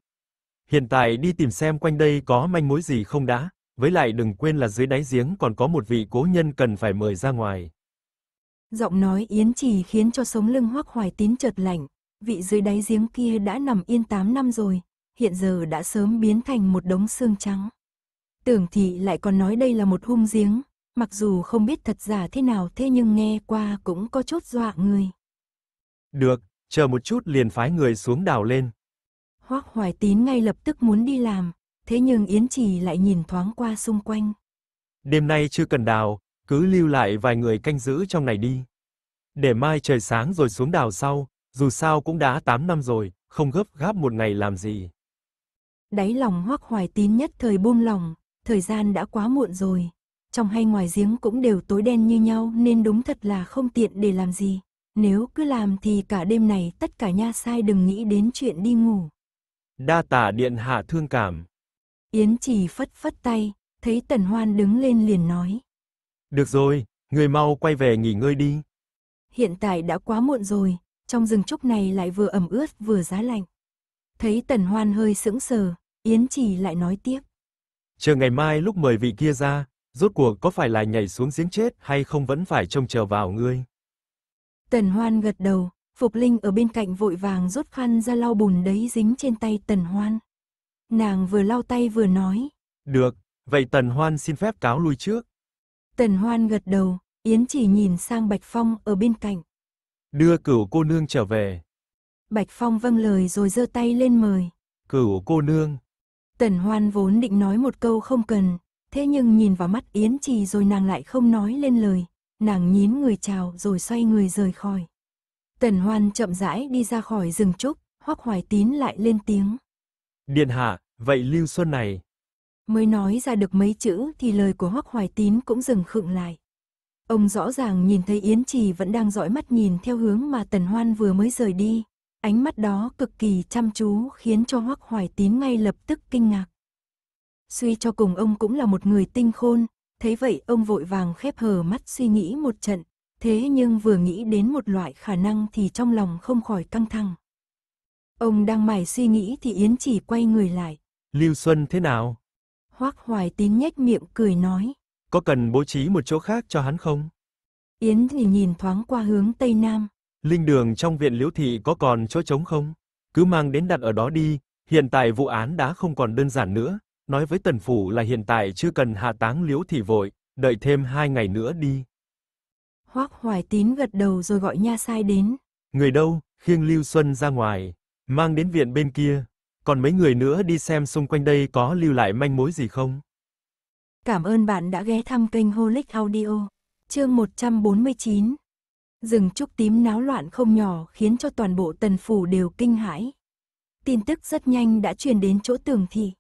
[SPEAKER 2] Hiện tại đi tìm xem quanh đây có manh mối gì không đã, với lại đừng quên là dưới đáy giếng còn có một vị cố nhân cần phải mời ra ngoài.
[SPEAKER 1] Giọng nói Yến Trì khiến cho sống lưng Hoắc Hoài Tín chợt lạnh, vị dưới đáy giếng kia đã nằm yên 8 năm rồi, hiện giờ đã sớm biến thành một đống xương trắng. Tưởng thị lại còn nói đây là một hung giếng, mặc dù không biết thật giả thế nào thế nhưng nghe qua cũng có chút dọa người.
[SPEAKER 2] Được, chờ một chút liền phái người xuống đảo lên.
[SPEAKER 1] Hoác Hoài Tín ngay lập tức muốn đi làm, thế nhưng Yến Trì lại nhìn thoáng qua xung quanh.
[SPEAKER 2] Đêm nay chưa cần đào, cứ lưu lại vài người canh giữ trong này đi. Để mai trời sáng rồi xuống đào sau, dù sao cũng đã 8 năm rồi, không gấp gáp một ngày làm gì.
[SPEAKER 1] Đáy lòng Hoắc Hoài Tín nhất thời buông lòng, thời gian đã quá muộn rồi, trong hay ngoài giếng cũng đều tối đen như nhau nên đúng thật là không tiện để làm gì. Nếu cứ làm thì cả đêm này tất cả nha sai đừng nghĩ đến chuyện đi ngủ.
[SPEAKER 2] Đa tả điện hạ thương cảm.
[SPEAKER 1] Yến chỉ phất phất tay, thấy Tần Hoan đứng lên liền nói.
[SPEAKER 2] Được rồi, người mau quay về nghỉ ngơi đi.
[SPEAKER 1] Hiện tại đã quá muộn rồi, trong rừng trúc này lại vừa ẩm ướt vừa giá lạnh. Thấy Tần Hoan hơi sững sờ, Yến chỉ lại nói tiếp.
[SPEAKER 2] Chờ ngày mai lúc mời vị kia ra, rốt cuộc có phải là nhảy xuống giếng chết hay không vẫn phải trông chờ vào ngươi.
[SPEAKER 1] Tần Hoan gật đầu, Phục Linh ở bên cạnh vội vàng rút khăn ra lau bùn đấy dính trên tay Tần Hoan. Nàng vừa lau tay vừa nói.
[SPEAKER 2] Được, vậy Tần Hoan xin phép cáo lui trước.
[SPEAKER 1] Tần Hoan gật đầu, Yến chỉ nhìn sang Bạch Phong ở bên cạnh.
[SPEAKER 2] Đưa cửu cô nương trở về.
[SPEAKER 1] Bạch Phong vâng lời rồi giơ tay lên mời.
[SPEAKER 2] Cửu cô nương.
[SPEAKER 1] Tần Hoan vốn định nói một câu không cần, Thế nhưng nhìn vào mắt Yến Trì rồi nàng lại không nói lên lời, nàng nhín người chào rồi xoay người rời khỏi. Tần Hoan chậm rãi đi ra khỏi rừng trúc, Hoắc Hoài Tín lại lên tiếng.
[SPEAKER 2] Điện hạ, vậy Lưu Xuân này.
[SPEAKER 1] Mới nói ra được mấy chữ thì lời của Hoắc Hoài Tín cũng dừng khựng lại. Ông rõ ràng nhìn thấy Yến Trì vẫn đang dõi mắt nhìn theo hướng mà Tần Hoan vừa mới rời đi. Ánh mắt đó cực kỳ chăm chú khiến cho Hoắc Hoài Tín ngay lập tức kinh ngạc suy cho cùng ông cũng là một người tinh khôn, thấy vậy ông vội vàng khép hờ mắt suy nghĩ một trận, thế nhưng vừa nghĩ đến một loại khả năng thì trong lòng không khỏi căng thẳng. Ông đang mải suy nghĩ thì Yến chỉ quay người lại.
[SPEAKER 2] Lưu Xuân thế nào?
[SPEAKER 1] Hoác Hoài Tín nhếch miệng cười nói.
[SPEAKER 2] Có cần bố trí một chỗ khác cho hắn không?
[SPEAKER 1] Yến thì nhìn thoáng qua hướng Tây Nam.
[SPEAKER 2] Linh đường trong viện liễu thị có còn chỗ trống không? Cứ mang đến đặt ở đó đi, hiện tại vụ án đã không còn đơn giản nữa, nói với Tần phủ là hiện tại chưa cần hạ táng Liễu thị vội, đợi thêm hai ngày nữa đi.
[SPEAKER 1] Hoắc Hoài Tín gật đầu rồi gọi nha sai đến.
[SPEAKER 2] Người đâu, khiêng Lưu Xuân ra ngoài, mang đến viện bên kia, còn mấy người nữa đi xem xung quanh đây có lưu lại manh mối gì không.
[SPEAKER 1] Cảm ơn bạn đã ghé thăm kênh Holic Audio. Chương 149. Rừng trúc tím náo loạn không nhỏ khiến cho toàn bộ tần phủ đều kinh hãi. Tin tức rất nhanh đã truyền đến chỗ tường thị.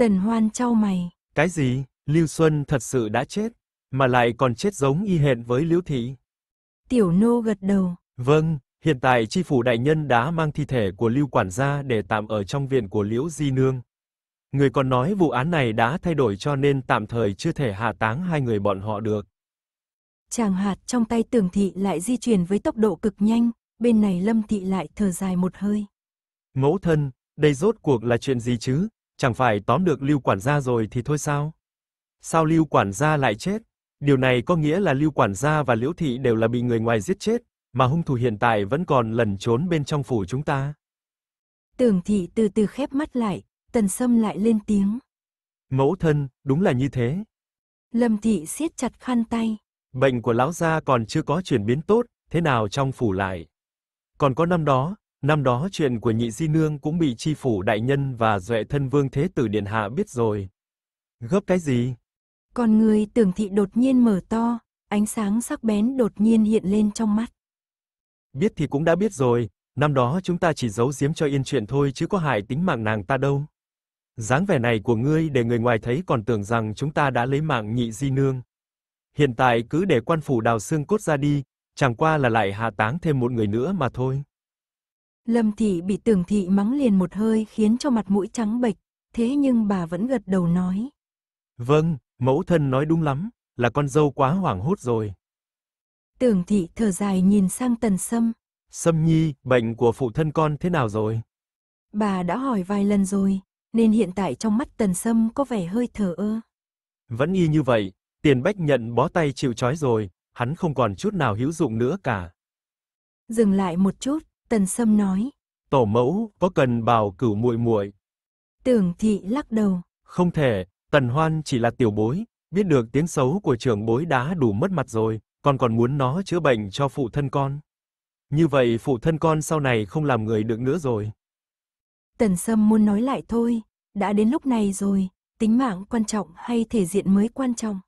[SPEAKER 1] Tần Hoan trao mày.
[SPEAKER 2] Cái gì? Lưu Xuân thật sự đã chết, mà lại còn chết giống y hệt với Liễu Thị.
[SPEAKER 1] Tiểu nô gật đầu.
[SPEAKER 2] Vâng, hiện tại tri phủ đại nhân đã mang thi thể của Lưu quản gia để tạm ở trong viện của Liễu Di Nương. Người còn nói vụ án này đã thay đổi cho nên tạm thời chưa thể hạ táng hai người bọn họ được.
[SPEAKER 1] Chàng hạt trong tay tưởng thị lại di chuyển với tốc độ cực nhanh, bên này lâm thị lại thở dài một hơi.
[SPEAKER 2] Mẫu thân, đây rốt cuộc là chuyện gì chứ? Chẳng phải tóm được Lưu quản gia rồi thì thôi sao? Sao Lưu quản gia lại chết? Điều này có nghĩa là Lưu quản gia và Liễu thị đều là bị người ngoài giết chết, mà hung thủ hiện tại vẫn còn lẩn trốn bên trong phủ chúng ta.
[SPEAKER 1] Tưởng thị từ từ khép mắt lại, Tần Sâm lại lên tiếng.
[SPEAKER 2] Mẫu thân, đúng là như thế.
[SPEAKER 1] Lâm thị siết chặt khăn tay.
[SPEAKER 2] Bệnh của lão gia còn chưa có chuyển biến tốt, thế nào trong phủ lại? Còn có năm đó, Năm đó chuyện của nhị di nương cũng bị chi phủ đại nhân và duệ thân vương thế tử điện hạ biết rồi. Gấp cái gì?
[SPEAKER 1] còn người tưởng thị đột nhiên mở to, ánh sáng sắc bén đột nhiên hiện lên trong mắt.
[SPEAKER 2] Biết thì cũng đã biết rồi, năm đó chúng ta chỉ giấu giếm cho yên chuyện thôi chứ có hại tính mạng nàng ta đâu. Dáng vẻ này của ngươi để người ngoài thấy còn tưởng rằng chúng ta đã lấy mạng nhị di nương. Hiện tại cứ để quan phủ đào xương cốt ra đi, chẳng qua là lại hạ táng thêm một người nữa mà thôi.
[SPEAKER 1] Lâm thị bị tưởng thị mắng liền một hơi khiến cho mặt mũi trắng bệch, thế nhưng bà vẫn gật đầu nói.
[SPEAKER 2] Vâng, mẫu thân nói đúng lắm, là con dâu quá hoảng hốt rồi.
[SPEAKER 1] Tưởng thị thở dài nhìn sang tần sâm.
[SPEAKER 2] Sâm nhi, bệnh của phụ thân con thế nào rồi?
[SPEAKER 1] Bà đã hỏi vài lần rồi, nên hiện tại trong mắt tần sâm có vẻ hơi thở ơ.
[SPEAKER 2] Vẫn y như vậy, tiền bách nhận bó tay chịu trói rồi, hắn không còn chút nào hữu dụng nữa cả.
[SPEAKER 1] Dừng lại một chút, Tần Sâm nói.
[SPEAKER 2] Tổ mẫu, có cần bảo cửu muội muội?
[SPEAKER 1] Tưởng thị lắc đầu.
[SPEAKER 2] Không thể, Tần Hoan chỉ là tiểu bối, biết được tiếng xấu của trưởng bối đã đủ mất mặt rồi, còn còn muốn nó chữa bệnh cho phụ thân con. Như vậy phụ thân con sau này không làm người được nữa rồi.
[SPEAKER 1] Tần Sâm muốn nói lại thôi, đã đến lúc này rồi, tính mạng quan trọng hay thể diện mới quan trọng.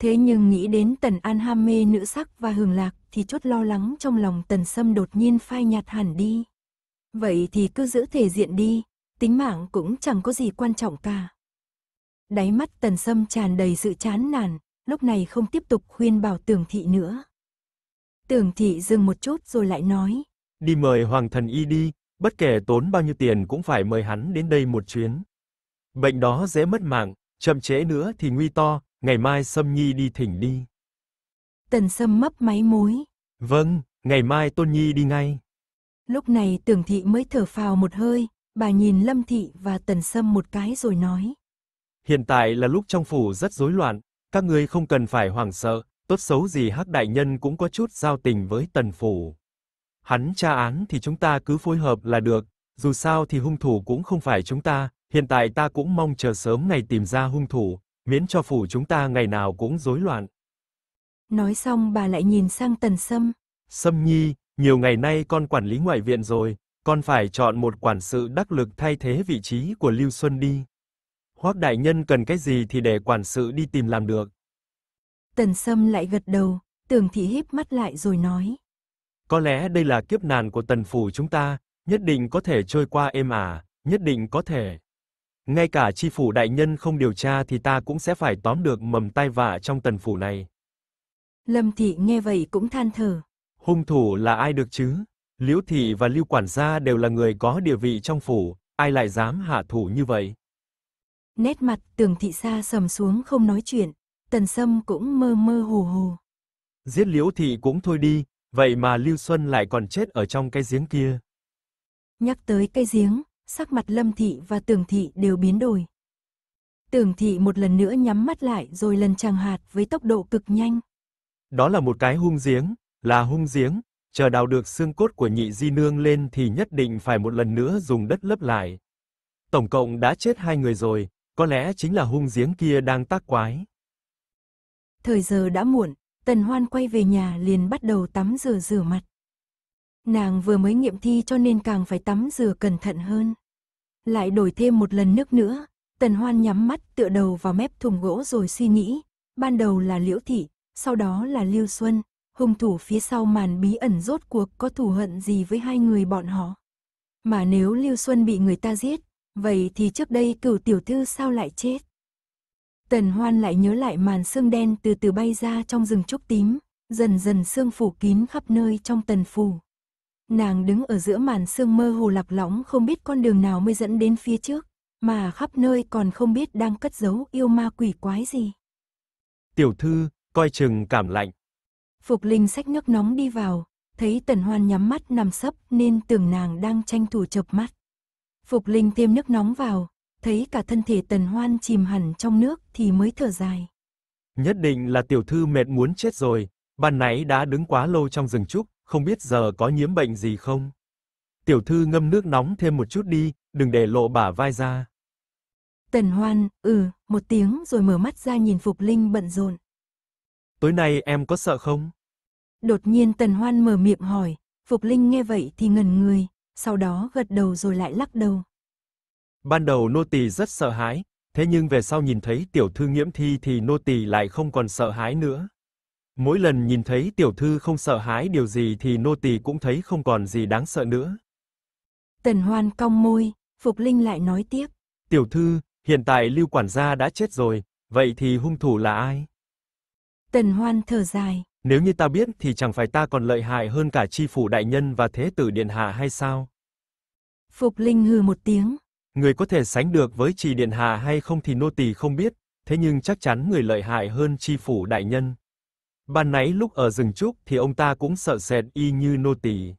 [SPEAKER 1] Thế nhưng nghĩ đến Tần An ham mê nữ sắc và hưởng lạc thì chút lo lắng trong lòng Tần Sâm đột nhiên phai nhạt hẳn đi. Vậy thì cứ giữ thể diện đi, tính mạng cũng chẳng có gì quan trọng cả. Đáy mắt Tần Sâm tràn đầy sự chán nản, lúc này không tiếp tục khuyên bảo tưởng thị nữa. Tưởng thị dừng một chút rồi lại nói.
[SPEAKER 2] Đi mời Hoàng thần y đi, bất kể tốn bao nhiêu tiền cũng phải mời hắn đến đây một chuyến. Bệnh đó dễ mất mạng, chậm trễ nữa thì nguy to, ngày mai Sâm Nhi đi thỉnh đi.
[SPEAKER 1] Tần Sâm mấp máy mối.
[SPEAKER 2] Vâng, ngày mai Tôn Nhi đi ngay.
[SPEAKER 1] Lúc này Tưởng Thị mới thở phào một hơi, bà nhìn Lâm Thị và Tần Sâm một cái rồi nói.
[SPEAKER 2] Hiện tại là lúc trong phủ rất rối loạn, các ngươi không cần phải hoảng sợ, tốt xấu gì Hắc đại nhân cũng có chút giao tình với Tần phủ. Hắn tra án thì chúng ta cứ phối hợp là được, dù sao thì hung thủ cũng không phải chúng ta, hiện tại ta cũng mong chờ sớm ngày tìm ra hung thủ, miễn cho phủ chúng ta ngày nào cũng rối loạn.
[SPEAKER 1] Nói xong bà lại nhìn sang Tần Sâm.
[SPEAKER 2] Sâm Nhi, nhiều ngày nay con quản lý ngoại viện rồi, con phải chọn một quản sự đắc lực thay thế vị trí của Lưu Xuân đi. Hoắc đại nhân cần cái gì thì để quản sự đi tìm làm được.
[SPEAKER 1] Tần Sâm lại gật đầu, Tường thị híp mắt lại rồi nói:
[SPEAKER 2] "Có lẽ đây là kiếp nạn của Tần phủ chúng ta, nhất định có thể trôi qua êm ả, à, nhất định có thể." Ngay cả chi phủ đại nhân không điều tra thì ta cũng sẽ phải tóm được mầm tai vạ trong tần phủ này.
[SPEAKER 1] Lâm thị nghe vậy cũng than thở.
[SPEAKER 2] Hung thủ là ai được chứ? Liễu thị và Lưu quản gia đều là người có địa vị trong phủ, ai lại dám hạ thủ như vậy?
[SPEAKER 1] Nét mặt Tường thị sa sầm xuống không nói chuyện, Tần Sâm cũng mơ mơ hồ hồ.
[SPEAKER 2] Giết Liễu thị cũng thôi đi, vậy mà Lưu Xuân lại còn chết ở trong cái giếng kia.
[SPEAKER 1] Nhắc tới cái giếng, sắc mặt Lâm Thị và tường Thị đều biến đổi. tường Thị một lần nữa nhắm mắt lại rồi lần chàng hạt với tốc độ cực nhanh.
[SPEAKER 2] Đó là một cái hung giếng, là hung giếng, chờ đào được xương cốt của nhị di nương lên thì nhất định phải một lần nữa dùng đất lấp lại. Tổng cộng đã chết hai người rồi, có lẽ chính là hung giếng kia đang tác quái.
[SPEAKER 1] Thời giờ đã muộn, Tần Hoan quay về nhà liền bắt đầu tắm rửa rửa mặt. Nàng vừa mới nghiệm thi cho nên càng phải tắm rửa cẩn thận hơn. Lại đổi thêm một lần nước nữa, Tần Hoan nhắm mắt tựa đầu vào mép thùng gỗ rồi suy nghĩ. Ban đầu là Liễu Thị, sau đó là Lưu Xuân, hung thủ phía sau màn bí ẩn rốt cuộc có thù hận gì với hai người bọn họ. Mà nếu Lưu Xuân bị người ta giết, vậy thì trước đây cửu tiểu thư sao lại chết? Tần Hoan lại nhớ lại màn xương đen từ từ bay ra trong rừng trúc tím, dần dần xương phủ kín khắp nơi trong tần phủ, Nàng đứng ở giữa màn sương mơ hồ lạc lõng không biết con đường nào mới dẫn đến phía trước, mà khắp nơi còn không biết đang cất giấu yêu ma quỷ quái gì.
[SPEAKER 2] Tiểu thư, coi chừng cảm lạnh.
[SPEAKER 1] Phục Linh xách nước nóng đi vào, thấy Tần Hoan nhắm mắt nằm sấp nên tưởng nàng đang tranh thủ chập mắt. Phục Linh thêm nước nóng vào, thấy cả thân thể Tần Hoan chìm hẳn trong nước thì mới thở dài.
[SPEAKER 2] Nhất định là tiểu thư mệt muốn chết rồi, ban nãy đã đứng quá lâu trong rừng trúc, không biết giờ có nhiễm bệnh gì không? Tiểu thư ngâm nước nóng thêm một chút đi, đừng để lộ bả vai ra.
[SPEAKER 1] Tần Hoan, ừ, một tiếng rồi mở mắt ra nhìn Phục Linh bận rộn.
[SPEAKER 2] Tối nay em có sợ không?
[SPEAKER 1] Đột nhiên Tần Hoan mở miệng hỏi, Phục Linh nghe vậy thì ngẩn người, sau đó gật đầu rồi lại lắc đầu.
[SPEAKER 2] Ban đầu nô tỳ rất sợ hãi, thế nhưng về sau nhìn thấy tiểu thư nhiễm Thi thì nô tỳ lại không còn sợ hãi nữa. Mỗi lần nhìn thấy tiểu thư không sợ hãi điều gì thì nô tỳ cũng thấy không còn gì đáng sợ nữa.
[SPEAKER 1] Tần Hoan cong môi, Phục Linh lại nói tiếp.
[SPEAKER 2] Tiểu thư, hiện tại Lưu quản gia đã chết rồi, vậy thì hung thủ là ai?
[SPEAKER 1] Tần Hoan thở dài.
[SPEAKER 2] Nếu như ta biết thì chẳng phải ta còn lợi hại hơn cả chi phủ đại nhân và thế tử điện hạ hay sao?
[SPEAKER 1] Phục Linh hừ một tiếng.
[SPEAKER 2] Người có thể sánh được với trì điện hạ hay không thì nô tỳ không biết, thế nhưng chắc chắn người lợi hại hơn chi phủ đại nhân. Ban nãy lúc ở rừng trúc thì ông ta cũng sợ sệt y như nô tỳ.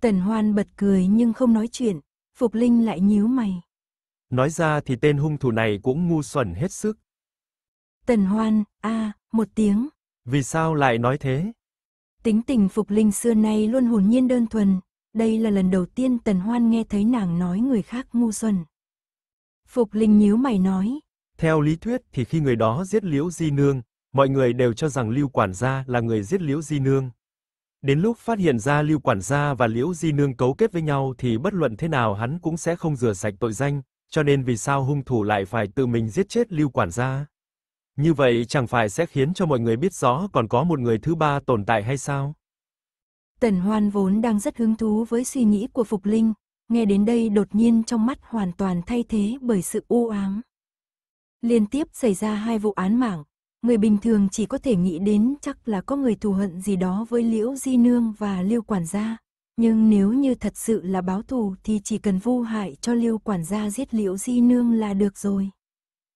[SPEAKER 1] Tần Hoan bật cười nhưng không nói chuyện, Phục Linh lại nhíu mày.
[SPEAKER 2] Nói ra thì tên hung thủ này cũng ngu xuẩn hết sức.
[SPEAKER 1] Tần Hoan, a, một tiếng.
[SPEAKER 2] Vì sao lại nói thế?
[SPEAKER 1] Tính tình Phục Linh xưa nay luôn hồn nhiên đơn thuần, đây là lần đầu tiên Tần Hoan nghe thấy nàng nói người khác ngu xuẩn. Phục Linh nhíu mày nói.
[SPEAKER 2] Theo lý thuyết thì khi người đó giết Liễu Di Nương, mọi người đều cho rằng Lưu quản gia là người giết Liễu Di Nương. Đến lúc phát hiện ra Lưu quản gia và Liễu Di Nương cấu kết với nhau thì bất luận thế nào hắn cũng sẽ không rửa sạch tội danh, cho nên vì sao hung thủ lại phải tự mình giết chết Lưu quản gia? Như vậy chẳng phải sẽ khiến cho mọi người biết rõ còn có một người thứ ba tồn tại hay sao?
[SPEAKER 1] Tần Hoan vốn đang rất hứng thú với suy nghĩ của Phục Linh, nghe đến đây đột nhiên trong mắt hoàn toàn thay thế bởi sự u ám. Liên tiếp xảy ra hai vụ án mạng, Người bình thường chỉ có thể nghĩ đến chắc là có người thù hận gì đó với Liễu Di Nương và Liêu Quản gia. Nhưng nếu như thật sự là báo thù thì chỉ cần vu hại cho Liêu Quản gia giết Liễu Di Nương là được rồi.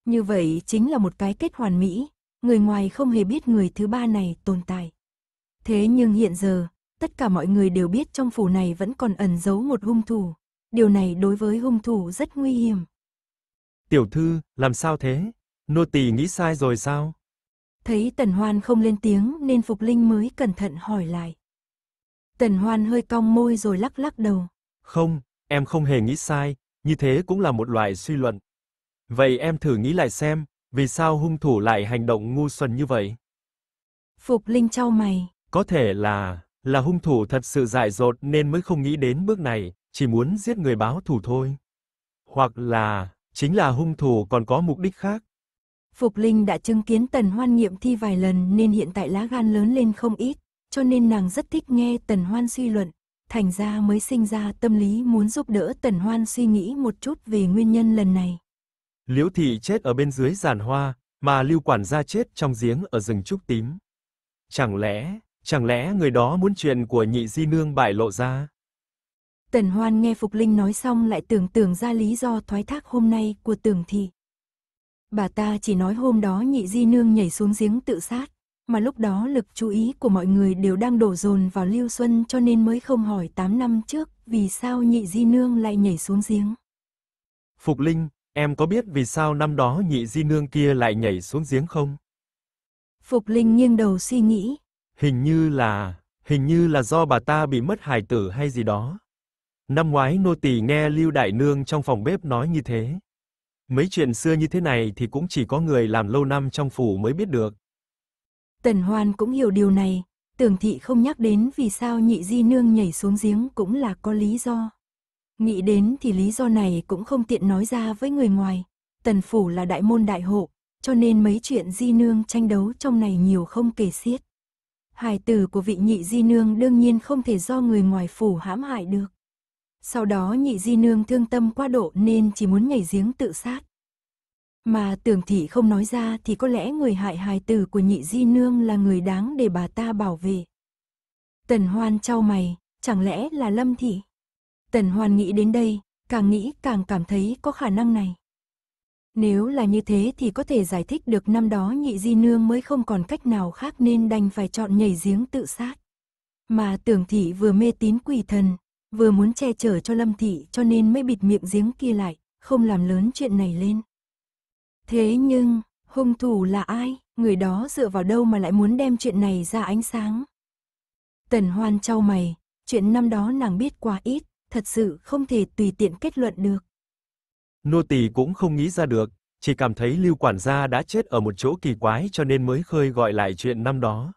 [SPEAKER 1] Như vậy chính là một cái kết hoàn mỹ, người ngoài không hề biết người thứ ba này tồn tại. Thế nhưng hiện giờ, tất cả mọi người đều biết trong phủ này vẫn còn ẩn giấu một hung thủ. Điều này đối với hung thủ rất nguy hiểm.
[SPEAKER 2] Tiểu thư, làm sao thế? Nô tỳ nghĩ sai rồi sao?
[SPEAKER 1] Thấy Tần Hoan không lên tiếng nên Phục Linh mới cẩn thận hỏi lại. Tần Hoan hơi cong môi rồi lắc lắc đầu.
[SPEAKER 2] Không, em không hề nghĩ sai, như thế cũng là một loại suy luận. Vậy em thử nghĩ lại xem, vì sao hung thủ lại hành động ngu xuẩn như vậy?
[SPEAKER 1] Phục Linh trao mày.
[SPEAKER 2] Có thể là, là hung thủ thật sự dại dột nên mới không nghĩ đến bước này, chỉ muốn giết người báo thù thôi. Hoặc là, chính là hung thủ còn có mục đích khác.
[SPEAKER 1] Phục Linh đã chứng kiến Tần Hoan nghiệm thi vài lần nên hiện tại lá gan lớn lên không ít, cho nên nàng rất thích nghe Tần Hoan suy luận, thành ra mới sinh ra tâm lý muốn giúp đỡ Tần Hoan suy nghĩ một chút về nguyên nhân lần này.
[SPEAKER 2] Liễu Thị chết ở bên dưới giàn hoa, mà Lưu Quản gia chết trong giếng ở rừng Trúc Tím. Chẳng lẽ, chẳng lẽ người đó muốn chuyện của nhị di nương bại lộ ra?
[SPEAKER 1] Tần Hoan nghe Phục Linh nói xong lại tưởng tượng ra lý do thoái thác hôm nay của Tường thị. Bà ta chỉ nói hôm đó nhị di nương nhảy xuống giếng tự sát, mà lúc đó lực chú ý của mọi người đều đang đổ dồn vào Lưu Xuân cho nên mới không hỏi 8 năm trước vì sao nhị di nương lại nhảy xuống giếng.
[SPEAKER 2] Phục Linh, em có biết vì sao năm đó nhị di nương kia lại nhảy xuống giếng không?
[SPEAKER 1] Phục Linh nghiêng đầu suy nghĩ.
[SPEAKER 2] Hình như là, hình như là do bà ta bị mất hài tử hay gì đó. Năm ngoái nô tỳ nghe Lưu Đại Nương trong phòng bếp nói như thế. Mấy chuyện xưa như thế này thì cũng chỉ có người làm lâu năm trong phủ mới biết được.
[SPEAKER 1] Tần Hoan cũng hiểu điều này, tưởng thị không nhắc đến vì sao nhị di nương nhảy xuống giếng cũng là có lý do. Nghĩ đến thì lý do này cũng không tiện nói ra với người ngoài. Tần phủ là đại môn đại hộ, cho nên mấy chuyện di nương tranh đấu trong này nhiều không kể xiết. Hài tử của vị nhị di nương đương nhiên không thể do người ngoài phủ hãm hại được. Sau đó nhị di nương thương tâm quá độ nên chỉ muốn nhảy giếng tự sát. Mà tưởng thị không nói ra thì có lẽ người hại hài tử của nhị di nương là người đáng để bà ta bảo vệ. Tần hoan trao mày, chẳng lẽ là lâm thị? Tần hoan nghĩ đến đây, càng nghĩ càng cảm thấy có khả năng này. Nếu là như thế thì có thể giải thích được năm đó nhị di nương mới không còn cách nào khác nên đành phải chọn nhảy giếng tự sát. Mà tưởng thị vừa mê tín quỷ thần, Vừa muốn che chở cho Lâm Thị cho nên mới bịt miệng giếng kia lại, không làm lớn chuyện này lên. Thế nhưng, hung thủ là ai, người đó dựa vào đâu mà lại muốn đem chuyện này ra ánh sáng? Tần Hoan trao mày, chuyện năm đó nàng biết quá ít, thật sự không thể tùy tiện kết luận được.
[SPEAKER 2] Nô tỳ cũng không nghĩ ra được, chỉ cảm thấy Lưu quản gia đã chết ở một chỗ kỳ quái cho nên mới khơi gọi lại chuyện năm đó.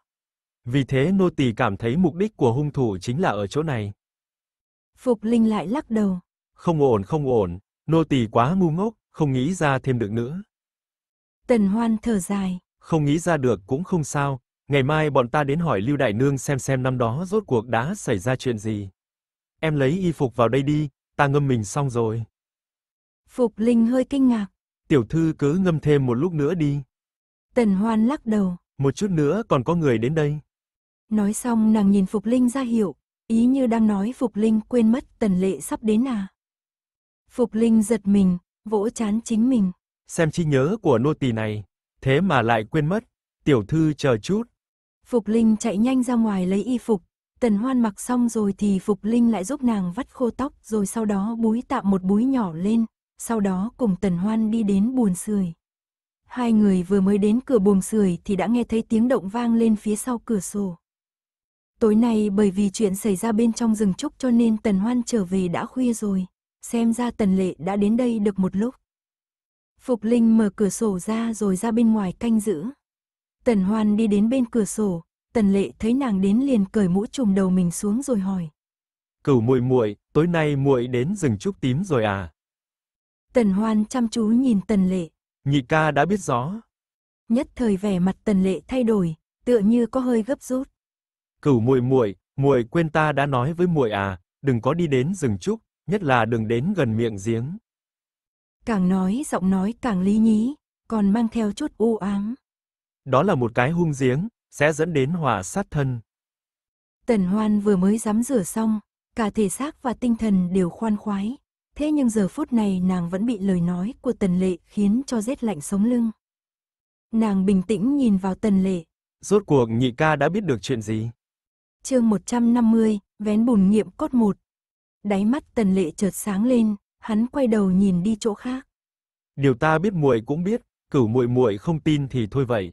[SPEAKER 2] Vì thế nô tỳ cảm thấy mục đích của hung thủ chính là ở chỗ này.
[SPEAKER 1] Phục Linh lại lắc đầu.
[SPEAKER 2] Không ổn, không ổn, nô tỳ quá ngu ngốc, không nghĩ ra thêm được nữa.
[SPEAKER 1] Tần Hoan thở dài.
[SPEAKER 2] Không nghĩ ra được cũng không sao, ngày mai bọn ta đến hỏi Lưu Đại Nương xem xem năm đó rốt cuộc đã xảy ra chuyện gì. Em lấy y phục vào đây đi, ta ngâm mình xong rồi.
[SPEAKER 1] Phục Linh hơi kinh ngạc.
[SPEAKER 2] Tiểu thư cứ ngâm thêm một lúc nữa đi.
[SPEAKER 1] Tần Hoan lắc đầu.
[SPEAKER 2] Một chút nữa còn có người đến đây.
[SPEAKER 1] Nói xong nàng nhìn Phục Linh ra hiệu, Ý như đang nói Phục Linh quên mất tần lệ sắp đến à. Phục Linh giật mình, vỗ chán chính mình.
[SPEAKER 2] Xem trí nhớ của nô tỳ này, thế mà lại quên mất, tiểu thư chờ chút.
[SPEAKER 1] Phục Linh chạy nhanh ra ngoài lấy y phục, Tần Hoan mặc xong rồi thì Phục Linh lại giúp nàng vắt khô tóc rồi sau đó búi tạm một búi nhỏ lên, sau đó cùng Tần Hoan đi đến buồn sưởi. Hai người vừa mới đến cửa buồng sưởi thì đã nghe thấy tiếng động vang lên phía sau cửa sổ. Tối nay bởi vì chuyện xảy ra bên trong rừng trúc cho nên Tần Hoan trở về đã khuya rồi. Xem ra Tần Lệ đã đến đây được một lúc. Phục Linh mở cửa sổ ra rồi ra bên ngoài canh giữ. Tần Hoan đi đến bên cửa sổ, Tần Lệ thấy nàng đến liền cởi mũ trùm đầu mình xuống rồi hỏi.
[SPEAKER 2] Cửu muội muội, tối nay muội đến rừng trúc tím rồi à?
[SPEAKER 1] Tần Hoan chăm chú nhìn Tần Lệ.
[SPEAKER 2] Nhị ca đã biết rõ.
[SPEAKER 1] Nhất thời vẻ mặt Tần Lệ thay đổi, tựa như có hơi gấp rút.
[SPEAKER 2] Cửu muội muội, muội quên ta đã nói với muội à, đừng có đi đến rừng trúc, nhất là đừng đến gần miệng giếng.
[SPEAKER 1] Càng nói giọng nói càng lý nhí, còn mang theo chút u ám.
[SPEAKER 2] Đó là một cái hung giếng, sẽ dẫn đến hỏa sát thân.
[SPEAKER 1] Tần Hoan vừa mới dám rửa xong, cả thể xác và tinh thần đều khoan khoái. Thế nhưng giờ phút này nàng vẫn bị lời nói của Tần Lệ khiến cho rét lạnh sống lưng. Nàng bình tĩnh nhìn vào Tần Lệ.
[SPEAKER 2] Rốt cuộc nhị ca đã biết được chuyện gì?
[SPEAKER 1] chương 150, vén bùn nghiệm cốt một. Đáy mắt tần lệ chợt sáng lên, hắn quay đầu nhìn đi chỗ khác.
[SPEAKER 2] Điều ta biết muội cũng biết, cửu muội muội không tin thì thôi vậy.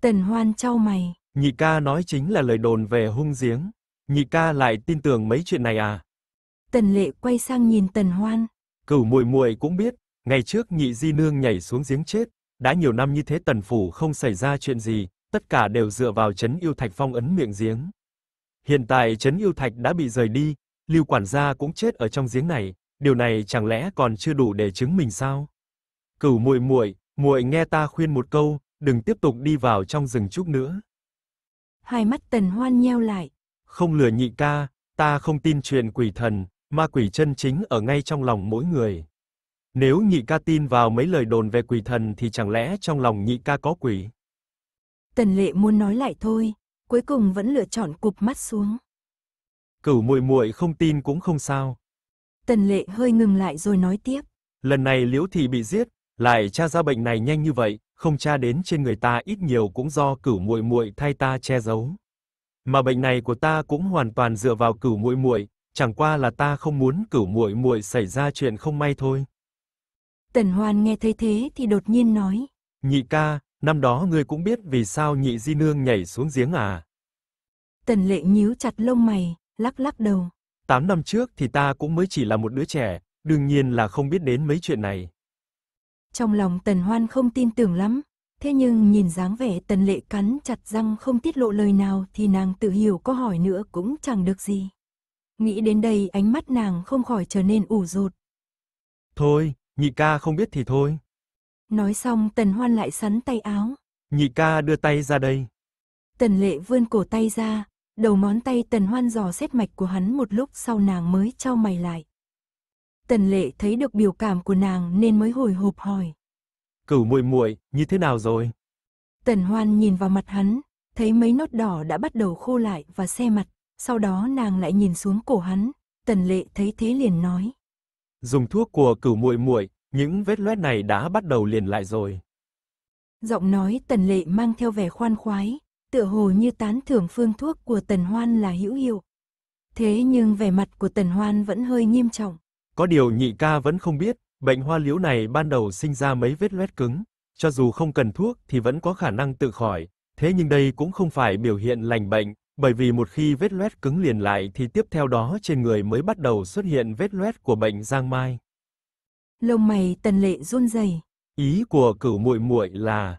[SPEAKER 1] Tần hoan trao mày.
[SPEAKER 2] Nhị ca nói chính là lời đồn về hung giếng. Nhị ca lại tin tưởng mấy chuyện này à?
[SPEAKER 1] Tần lệ quay sang nhìn tần hoan.
[SPEAKER 2] Cửu muội muội cũng biết, ngày trước nhị di nương nhảy xuống giếng chết. Đã nhiều năm như thế tần phủ không xảy ra chuyện gì, tất cả đều dựa vào chấn yêu thạch phong ấn miệng giếng. Hiện tại trấn yêu thạch đã bị rời đi, Lưu quản gia cũng chết ở trong giếng này, điều này chẳng lẽ còn chưa đủ để chứng minh sao? Cửu muội muội, muội nghe ta khuyên một câu, đừng tiếp tục đi vào trong rừng trúc nữa.
[SPEAKER 1] Hai mắt Tần Hoan nheo lại.
[SPEAKER 2] Không lừa nhị ca, ta không tin chuyện quỷ thần, ma quỷ chân chính ở ngay trong lòng mỗi người. Nếu nhị ca tin vào mấy lời đồn về quỷ thần thì chẳng lẽ trong lòng nhị ca có quỷ?
[SPEAKER 1] Tần Lệ muốn nói lại thôi, cuối cùng vẫn lựa chọn cụp mắt xuống.
[SPEAKER 2] Cửu muội muội không tin cũng không
[SPEAKER 1] sao. Tần lệ hơi ngừng lại rồi nói tiếp.
[SPEAKER 2] Lần này liễu thị bị giết, lại tra ra bệnh này nhanh như vậy, không tra đến trên người ta ít nhiều cũng do cửu muội muội thay ta che giấu. Mà bệnh này của ta cũng hoàn toàn dựa vào cửu muội muội, chẳng qua là ta không muốn cửu muội muội xảy ra chuyện không may thôi.
[SPEAKER 1] Tần Hoan nghe thấy thế thì đột nhiên nói.
[SPEAKER 2] Nhị ca, Năm đó ngươi cũng biết vì sao nhị di nương nhảy xuống giếng à?
[SPEAKER 1] Tần lệ nhíu chặt lông mày, lắc lắc đầu.
[SPEAKER 2] Tám năm trước thì ta cũng mới chỉ là một đứa trẻ, đương nhiên là không biết đến mấy chuyện này.
[SPEAKER 1] Trong lòng tần hoan không tin tưởng lắm, thế nhưng nhìn dáng vẻ tần lệ cắn chặt răng không tiết lộ lời nào thì nàng tự hiểu có hỏi nữa cũng chẳng được gì. Nghĩ đến đây ánh mắt nàng không khỏi trở nên ủ rột.
[SPEAKER 2] Thôi, nhị ca không biết thì thôi.
[SPEAKER 1] Nói xong tần hoan lại sắn tay áo.
[SPEAKER 2] Nhị ca đưa tay ra đây.
[SPEAKER 1] Tần lệ vươn cổ tay ra, đầu món tay tần hoan dò xét mạch của hắn một lúc sau nàng mới trao mày lại. Tần lệ thấy được biểu cảm của nàng nên mới hồi hộp hỏi.
[SPEAKER 2] Cửu muội muội như thế nào rồi?
[SPEAKER 1] Tần hoan nhìn vào mặt hắn, thấy mấy nốt đỏ đã bắt đầu khô lại và xe mặt, sau đó nàng lại nhìn xuống cổ hắn, tần lệ thấy thế liền nói.
[SPEAKER 2] Dùng thuốc của cửu muội muội những vết loét này đã bắt đầu liền lại rồi.
[SPEAKER 1] Giọng nói tần lệ mang theo vẻ khoan khoái, tựa hồ như tán thưởng phương thuốc của tần hoan là hữu hiệu. Thế nhưng vẻ mặt của tần hoan vẫn hơi nghiêm trọng.
[SPEAKER 2] Có điều nhị ca vẫn không biết, bệnh hoa liễu này ban đầu sinh ra mấy vết loét cứng, cho dù không cần thuốc thì vẫn có khả năng tự khỏi, thế nhưng đây cũng không phải biểu hiện lành bệnh, bởi vì một khi vết loét cứng liền lại thì tiếp theo đó trên người mới bắt đầu xuất hiện vết loét của bệnh giang mai.
[SPEAKER 1] Lông mày Tần Lệ run rẩy.
[SPEAKER 2] Ý của cửu muội muội là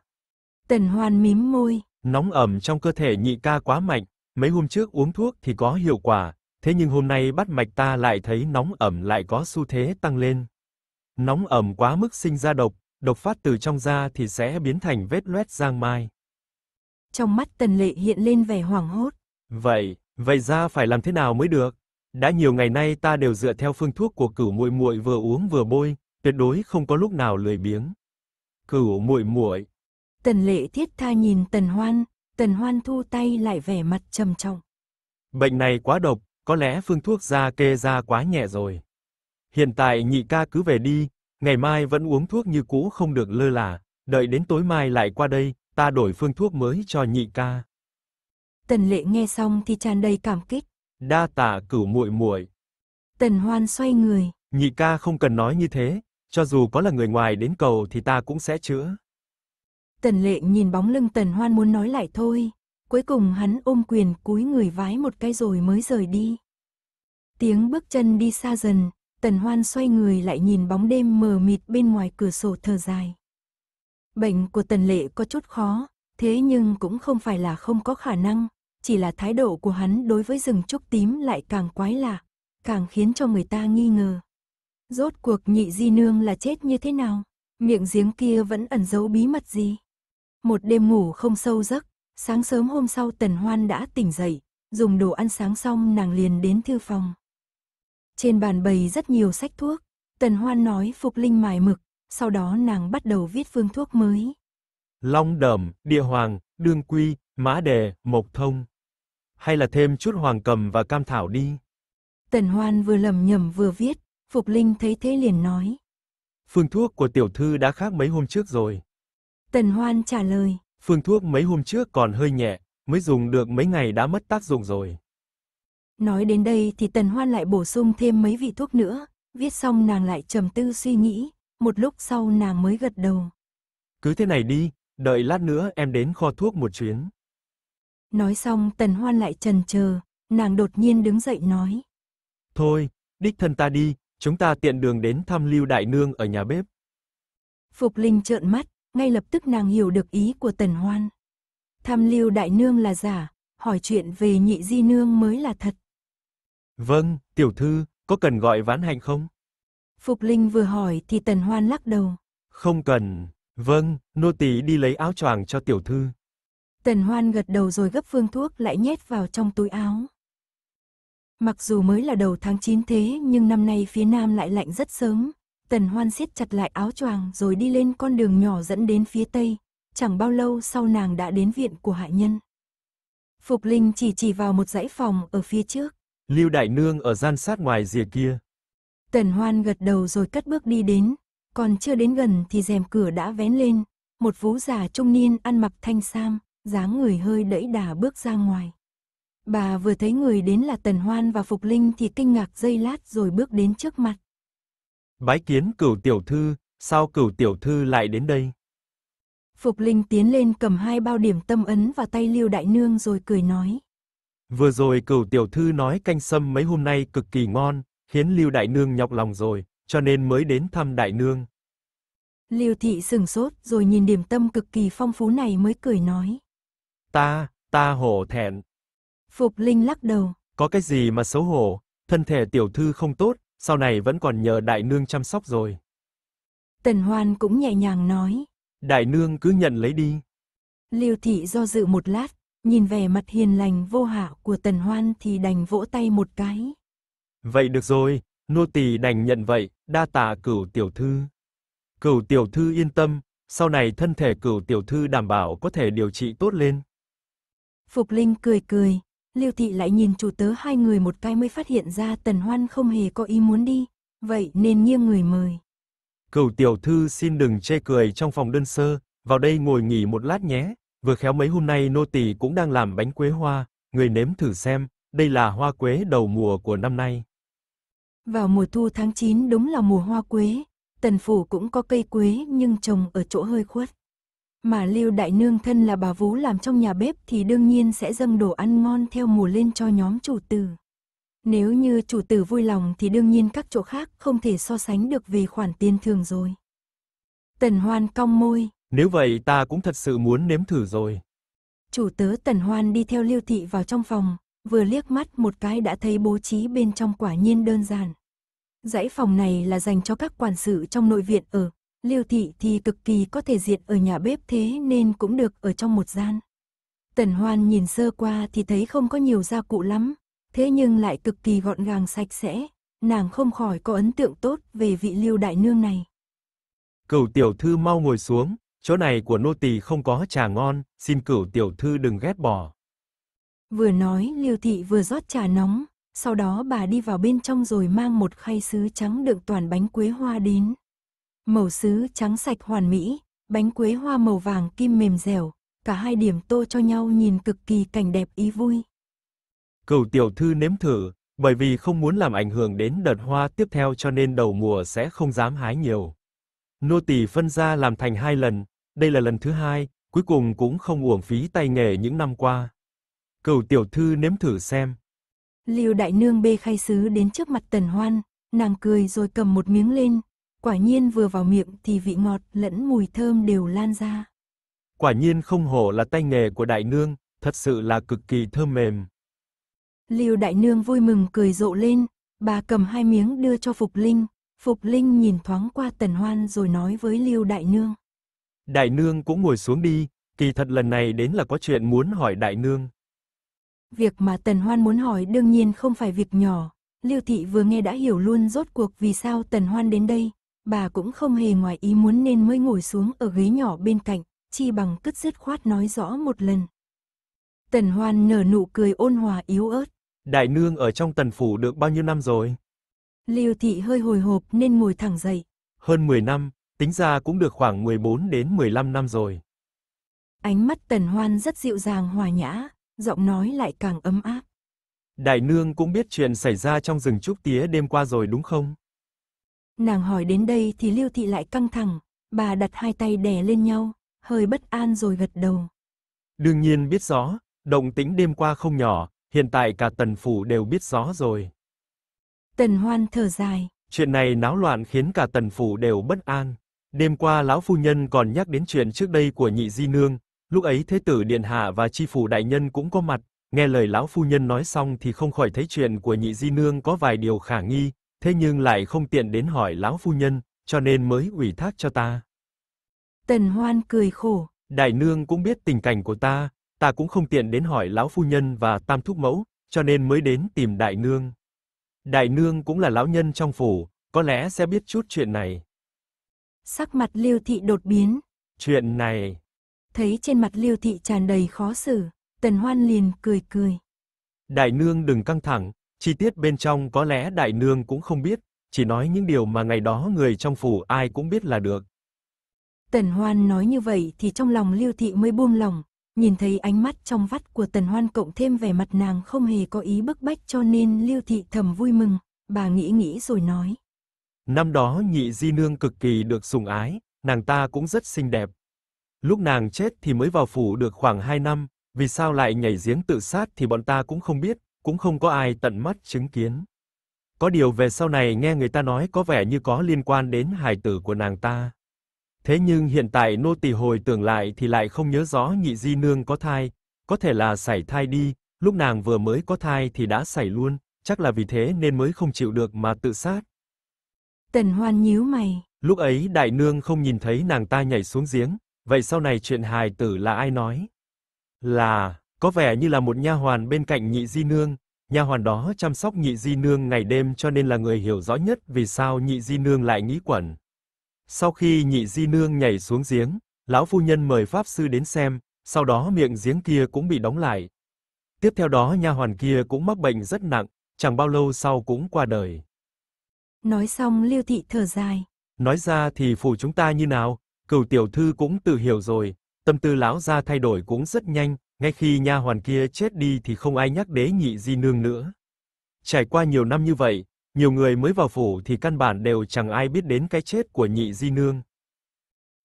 [SPEAKER 1] Tần Hoan mím môi,
[SPEAKER 2] nóng ẩm trong cơ thể nhị ca quá mạnh, mấy hôm trước uống thuốc thì có hiệu quả, thế nhưng hôm nay bắt mạch ta lại thấy nóng ẩm lại có xu thế tăng lên. Nóng ẩm quá mức sinh ra độc, độc phát từ trong da thì sẽ biến thành vết loét giang mai.
[SPEAKER 1] Trong mắt Tần Lệ hiện lên vẻ hoảng hốt.
[SPEAKER 2] Vậy, vậy ra phải làm thế nào mới được? Đã nhiều ngày nay ta đều dựa theo phương thuốc của cửu muội muội vừa uống vừa bôi, tuyệt đối không có lúc nào lười biếng. Cửu muội muội.
[SPEAKER 1] Tần Lệ thiết tha nhìn Tần Hoan, Tần Hoan thu tay lại vẻ mặt trầm trọng.
[SPEAKER 2] Bệnh này quá độc, có lẽ phương thuốc ra kê ra quá nhẹ rồi. Hiện tại nhị ca cứ về đi, ngày mai vẫn uống thuốc như cũ không được lơ là, đợi đến tối mai lại qua đây, ta đổi phương thuốc mới cho nhị ca.
[SPEAKER 1] Tần Lệ nghe xong thì tràn đầy cảm kích.
[SPEAKER 2] Đa tạ cửu muội muội.
[SPEAKER 1] Tần Hoan xoay người.
[SPEAKER 2] Nhị ca không cần nói như thế, cho dù có là người ngoài đến cầu thì ta cũng sẽ chữa.
[SPEAKER 1] Tần lệ nhìn bóng lưng tần hoan muốn nói lại thôi. Cuối cùng hắn ôm quyền cúi người vái một cái rồi mới rời đi. Tiếng bước chân đi xa dần, tần hoan xoay người lại nhìn bóng đêm mờ mịt bên ngoài cửa sổ thở dài. Bệnh của tần lệ có chút khó, thế nhưng cũng không phải là không có khả năng, chỉ là thái độ của hắn đối với rừng trúc tím lại càng quái lạ, càng khiến cho người ta nghi ngờ. Rốt cuộc nhị di nương là chết như thế nào? Miệng giếng kia vẫn ẩn giấu bí mật gì? Một đêm ngủ không sâu giấc, sáng sớm hôm sau Tần Hoan đã tỉnh dậy, dùng đồ ăn sáng xong nàng liền đến thư phòng. Trên bàn bày rất nhiều sách thuốc, Tần Hoan nói Phục Linh mài mực, sau đó nàng bắt đầu viết phương thuốc mới.
[SPEAKER 2] Long đờm, địa hoàng, đương quy, mã đề, mộc thông. Hay là thêm chút hoàng cầm và cam thảo đi.
[SPEAKER 1] Tần Hoan vừa lầm nhầm vừa viết, Phục Linh thấy thế liền nói.
[SPEAKER 2] Phương thuốc của tiểu thư đã khác mấy hôm trước rồi.
[SPEAKER 1] Tần Hoan trả lời.
[SPEAKER 2] Phương thuốc mấy hôm trước còn hơi nhẹ, mới dùng được mấy ngày đã mất tác dụng rồi.
[SPEAKER 1] Nói đến đây thì Tần Hoan lại bổ sung thêm mấy vị thuốc nữa, viết xong nàng lại trầm tư suy nghĩ, một lúc sau nàng mới gật đầu.
[SPEAKER 2] Cứ thế này đi, đợi lát nữa em đến kho thuốc một chuyến.
[SPEAKER 1] Nói xong Tần Hoan lại trần chờ, nàng đột nhiên đứng dậy nói.
[SPEAKER 2] Thôi, đích thân ta đi, Chúng ta tiện đường đến thăm Lưu Đại Nương ở nhà bếp.
[SPEAKER 1] Phục Linh trợn mắt, ngay lập tức nàng hiểu được ý của Tần Hoan. Thăm Lưu Đại Nương là giả, hỏi chuyện về nhị di nương mới là thật.
[SPEAKER 2] Vâng, tiểu thư, có cần gọi ván hành không?
[SPEAKER 1] Phục Linh vừa hỏi thì Tần Hoan lắc đầu.
[SPEAKER 2] Không cần, vâng, nô tỳ đi lấy áo choàng cho tiểu thư.
[SPEAKER 1] Tần Hoan gật đầu rồi gấp phương thuốc lại nhét vào trong túi áo. Mặc dù mới là đầu tháng 9 thế nhưng năm nay phía nam lại lạnh rất sớm. Tần Hoan siết chặt lại áo choàng rồi đi lên con đường nhỏ dẫn đến phía tây. Chẳng bao lâu sau nàng đã đến viện của hạ nhân. Phục Linh chỉ chỉ vào một dãy phòng ở phía trước.
[SPEAKER 2] Lưu Đại Nương ở gian sát ngoài rìa kia.
[SPEAKER 1] Tần Hoan gật đầu rồi cất bước đi đến. Còn chưa đến gần thì rèm cửa đã vén lên. Một vú già trung niên ăn mặc thanh sam, dáng người hơi đẫy đà bước ra ngoài. Bà vừa thấy người đến là Tần Hoan và Phục Linh thì kinh ngạc dây lát rồi bước đến trước mặt.
[SPEAKER 2] Bái kiến cửu tiểu thư, sao cửu tiểu thư lại đến đây?
[SPEAKER 1] Phục Linh tiến lên cầm hai bao điểm tâm ấn và tay Lưu Đại Nương rồi cười nói.
[SPEAKER 2] Vừa rồi cửu tiểu thư nói canh sâm mấy hôm nay cực kỳ ngon, khiến Lưu Đại Nương nhọc lòng rồi, cho nên mới đến thăm Đại Nương.
[SPEAKER 1] Lưu Thị sừng sốt rồi nhìn điểm tâm cực kỳ phong phú này mới cười nói.
[SPEAKER 2] Ta, ta hổ thẹn,
[SPEAKER 1] Phục Linh lắc đầu.
[SPEAKER 2] Có cái gì mà xấu hổ, thân thể tiểu thư không tốt, sau này vẫn còn nhờ đại nương chăm sóc rồi.
[SPEAKER 1] Tần Hoan cũng nhẹ nhàng nói.
[SPEAKER 2] Đại nương cứ nhận lấy đi.
[SPEAKER 1] Liêu thị do dự một lát, nhìn vẻ mặt hiền lành vô hạ của Tần Hoan thì đành vỗ tay một cái.
[SPEAKER 2] Vậy được rồi, nô tỳ đành nhận vậy, đa tạ cửu tiểu thư. Cửu tiểu thư yên tâm, sau này thân thể cửu tiểu thư đảm bảo có thể điều trị tốt lên.
[SPEAKER 1] Phục Linh cười cười, Liêu thị lại nhìn chủ tớ hai người một cái mới phát hiện ra tần hoan không hề có ý muốn đi, vậy nên nghiêng người mời.
[SPEAKER 2] Cửu tiểu thư xin đừng chê cười trong phòng đơn sơ, vào đây ngồi nghỉ một lát nhé, vừa khéo mấy hôm nay nô tỳ cũng đang làm bánh quế hoa, người nếm thử xem, đây là hoa quế đầu mùa của năm nay.
[SPEAKER 1] Vào mùa thu tháng 9 đúng là mùa hoa quế, tần phủ cũng có cây quế nhưng trồng ở chỗ hơi khuất. Mà Lưu Đại Nương thân là bà vú làm trong nhà bếp thì đương nhiên sẽ dâng đồ ăn ngon theo mùa lên cho nhóm chủ tử. Nếu như chủ tử vui lòng thì đương nhiên các chỗ khác không thể so sánh được về khoản tiền thường rồi. Tần Hoan cong môi.
[SPEAKER 2] Nếu vậy ta cũng thật sự muốn nếm thử rồi.
[SPEAKER 1] Chủ tớ Tần Hoan đi theo Lưu Thị vào trong phòng, vừa liếc mắt một cái đã thấy bố trí bên trong quả nhiên đơn giản. Dãy phòng này là dành cho các quản sự trong nội viện ở, Liêu thị thì cực kỳ có thể diện ở nhà bếp thế nên cũng được ở trong một gian. Tần Hoan nhìn sơ qua thì thấy không có nhiều gia cụ lắm, thế nhưng lại cực kỳ gọn gàng sạch sẽ, nàng không khỏi có ấn tượng tốt về vị Liêu đại nương này.
[SPEAKER 2] Cửu tiểu thư mau ngồi xuống, chỗ này của nô tỳ không có trà ngon, xin cửu tiểu thư đừng ghét bỏ.
[SPEAKER 1] Vừa nói Liêu thị vừa rót trà nóng, sau đó bà đi vào bên trong rồi mang một khay sứ trắng đựng toàn bánh quế hoa đến màu sứ trắng sạch hoàn mỹ, bánh quế hoa màu vàng kim mềm dẻo, cả hai điểm tô cho nhau nhìn cực kỳ cảnh đẹp ý vui.
[SPEAKER 2] Cửu tiểu thư nếm thử, bởi vì không muốn làm ảnh hưởng đến đợt hoa tiếp theo cho nên đầu mùa sẽ không dám hái nhiều. Nô tỳ phân ra làm thành hai lần, đây là lần thứ hai, cuối cùng cũng không uổng phí tay nghề những năm qua. Cửu tiểu thư nếm thử xem.
[SPEAKER 1] Liêu đại nương bê khay sứ đến trước mặt Tần Hoan, nàng cười rồi cầm một miếng lên, Quả nhiên vừa vào miệng thì vị ngọt lẫn mùi thơm đều lan ra.
[SPEAKER 2] Quả nhiên không hổ là tay nghề của đại nương, thật sự là cực kỳ thơm mềm.
[SPEAKER 1] Liêu đại nương vui mừng cười rộ lên, bà cầm hai miếng đưa cho Phục Linh, Phục Linh nhìn thoáng qua Tần Hoan rồi nói với Liêu đại nương.
[SPEAKER 2] Đại nương cũng ngồi xuống đi, kỳ thật lần này đến là có chuyện muốn hỏi đại nương.
[SPEAKER 1] Việc mà Tần Hoan muốn hỏi đương nhiên không phải việc nhỏ, Liêu thị vừa nghe đã hiểu luôn rốt cuộc vì sao Tần Hoan đến đây, bà cũng không hề ngoài ý muốn nên mới ngồi xuống ở ghế nhỏ bên cạnh, chi bằng cất dứt khoát nói rõ một lần. Tần Hoan nở nụ cười ôn hòa yếu ớt.
[SPEAKER 2] Đại nương ở trong tần phủ được bao nhiêu năm rồi?
[SPEAKER 1] Liêu thị hơi hồi hộp nên ngồi thẳng dậy.
[SPEAKER 2] Hơn 10 năm, tính ra cũng được khoảng 14 đến 15 năm rồi.
[SPEAKER 1] Ánh mắt tần hoan rất dịu dàng hòa nhã, giọng nói lại càng ấm áp.
[SPEAKER 2] Đại nương cũng biết chuyện xảy ra trong rừng trúc tía đêm qua rồi đúng không?
[SPEAKER 1] Nàng hỏi đến đây thì Lưu Thị lại căng thẳng, bà đặt hai tay đè lên nhau, hơi bất an rồi gật đầu.
[SPEAKER 2] Đương nhiên biết rõ, động tính đêm qua không nhỏ, hiện tại cả tần phủ đều biết rõ rồi.
[SPEAKER 1] Tần Hoan thở dài.
[SPEAKER 2] Chuyện này náo loạn khiến cả tần phủ đều bất an. Đêm qua lão phu nhân còn nhắc đến chuyện trước đây của nhị di nương, lúc ấy thế tử điện hạ và chi phủ đại nhân cũng có mặt, nghe lời lão phu nhân nói xong thì không khỏi thấy chuyện của nhị di nương có vài điều khả nghi, thế nhưng lại không tiện đến hỏi lão phu nhân, cho nên mới ủy thác cho ta.
[SPEAKER 1] Tần Hoan cười khổ.
[SPEAKER 2] Đại nương cũng biết tình cảnh của ta, ta cũng không tiện đến hỏi lão phu nhân và tam thúc mẫu, cho nên mới đến tìm đại nương. Đại nương cũng là lão nhân trong phủ, có lẽ sẽ biết chút chuyện này.
[SPEAKER 1] Sắc mặt Liêu thị đột biến.
[SPEAKER 2] Chuyện này.
[SPEAKER 1] Thấy trên mặt Liêu thị tràn đầy khó xử, Tần Hoan liền cười cười.
[SPEAKER 2] Đại nương đừng căng thẳng, Chi tiết bên trong có lẽ đại nương cũng không biết, chỉ nói những điều mà ngày đó người trong phủ ai cũng biết là được.
[SPEAKER 1] Tần Hoan nói như vậy thì trong lòng Lưu Thị mới buông lòng, nhìn thấy ánh mắt trong vắt của Tần Hoan cộng thêm vẻ mặt nàng không hề có ý bức bách cho nên Lưu Thị thầm vui mừng, bà nghĩ nghĩ rồi nói.
[SPEAKER 2] Năm đó nhị di nương cực kỳ được sùng ái, nàng ta cũng rất xinh đẹp. Lúc nàng chết thì mới vào phủ được khoảng 2 năm, vì sao lại nhảy giếng tự sát thì bọn ta cũng không biết, cũng không có ai tận mắt chứng kiến. Có điều về sau này nghe người ta nói có vẻ như có liên quan đến hài tử của nàng ta. Thế nhưng hiện tại nô tỳ hồi tưởng lại thì lại không nhớ rõ nhị di nương có thai, có thể là sảy thai đi, lúc nàng vừa mới có thai thì đã sảy luôn, chắc là vì thế nên mới không chịu được mà tự sát.
[SPEAKER 1] Tần Hoan nhíu mày.
[SPEAKER 2] Lúc ấy đại nương không nhìn thấy nàng ta nhảy xuống giếng, vậy sau này chuyện hài tử là ai nói? Là có vẻ như là một nha hoàn bên cạnh nhị di nương, nha hoàn đó chăm sóc nhị di nương ngày đêm cho nên là người hiểu rõ nhất vì sao nhị di nương lại nghĩ quẩn. Sau khi nhị di nương nhảy xuống giếng, lão phu nhân mời pháp sư đến xem, sau đó miệng giếng kia cũng bị đóng lại. Tiếp theo đó nha hoàn kia cũng mắc bệnh rất nặng, chẳng bao lâu sau cũng qua đời.
[SPEAKER 1] Nói xong Liêu thị thở dài.
[SPEAKER 2] Nói ra thì phủ chúng ta như nào, cửu tiểu thư cũng tự hiểu rồi, tâm tư lão gia thay đổi cũng rất nhanh, ngay khi nha hoàn kia chết đi thì không ai nhắc đế nhị di nương nữa. Trải qua nhiều năm như vậy, nhiều người mới vào phủ thì căn bản đều chẳng ai biết đến cái chết của nhị di nương.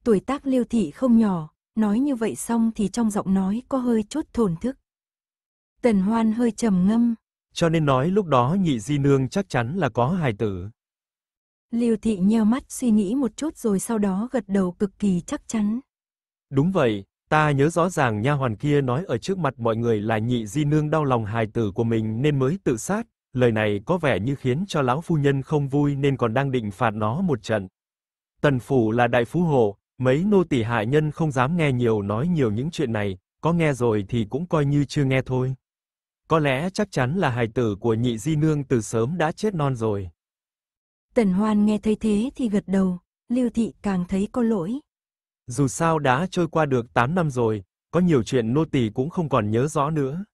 [SPEAKER 1] Tuổi tác Liêu thị không nhỏ, nói như vậy xong thì trong giọng nói có hơi chút thổn thức. Tần Hoan hơi trầm ngâm,
[SPEAKER 2] cho nên nói lúc đó nhị di nương chắc chắn là có hài tử.
[SPEAKER 1] Liêu thị nheo mắt suy nghĩ một chút rồi sau đó gật đầu cực kỳ chắc chắn.
[SPEAKER 2] Đúng vậy, Ta nhớ rõ ràng nha hoàn kia nói ở trước mặt mọi người là nhị di nương đau lòng hài tử của mình nên mới tự sát, lời này có vẻ như khiến cho lão phu nhân không vui nên còn đang định phạt nó một trận. Tần phủ là đại phú hộ, mấy nô tỳ hạ nhân không dám nghe nhiều nói nhiều những chuyện này, có nghe rồi thì cũng coi như chưa nghe thôi. Có lẽ chắc chắn là hài tử của nhị di nương từ sớm đã chết non rồi.
[SPEAKER 1] Tần Hoan nghe thấy thế thì gật đầu, Lưu Thị càng thấy có lỗi.
[SPEAKER 2] Dù sao đã trôi qua được 8 năm rồi, có nhiều chuyện nô tỳ cũng không còn nhớ rõ nữa.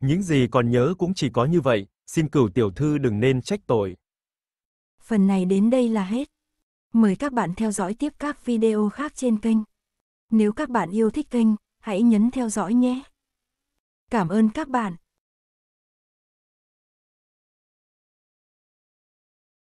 [SPEAKER 2] Những gì còn nhớ cũng chỉ có như vậy, xin cửu tiểu thư đừng nên trách tội.
[SPEAKER 1] Phần này đến đây là hết. Mời các bạn theo dõi tiếp các video khác trên kênh. Nếu các bạn yêu thích kênh, hãy nhấn theo dõi nhé. Cảm ơn các bạn.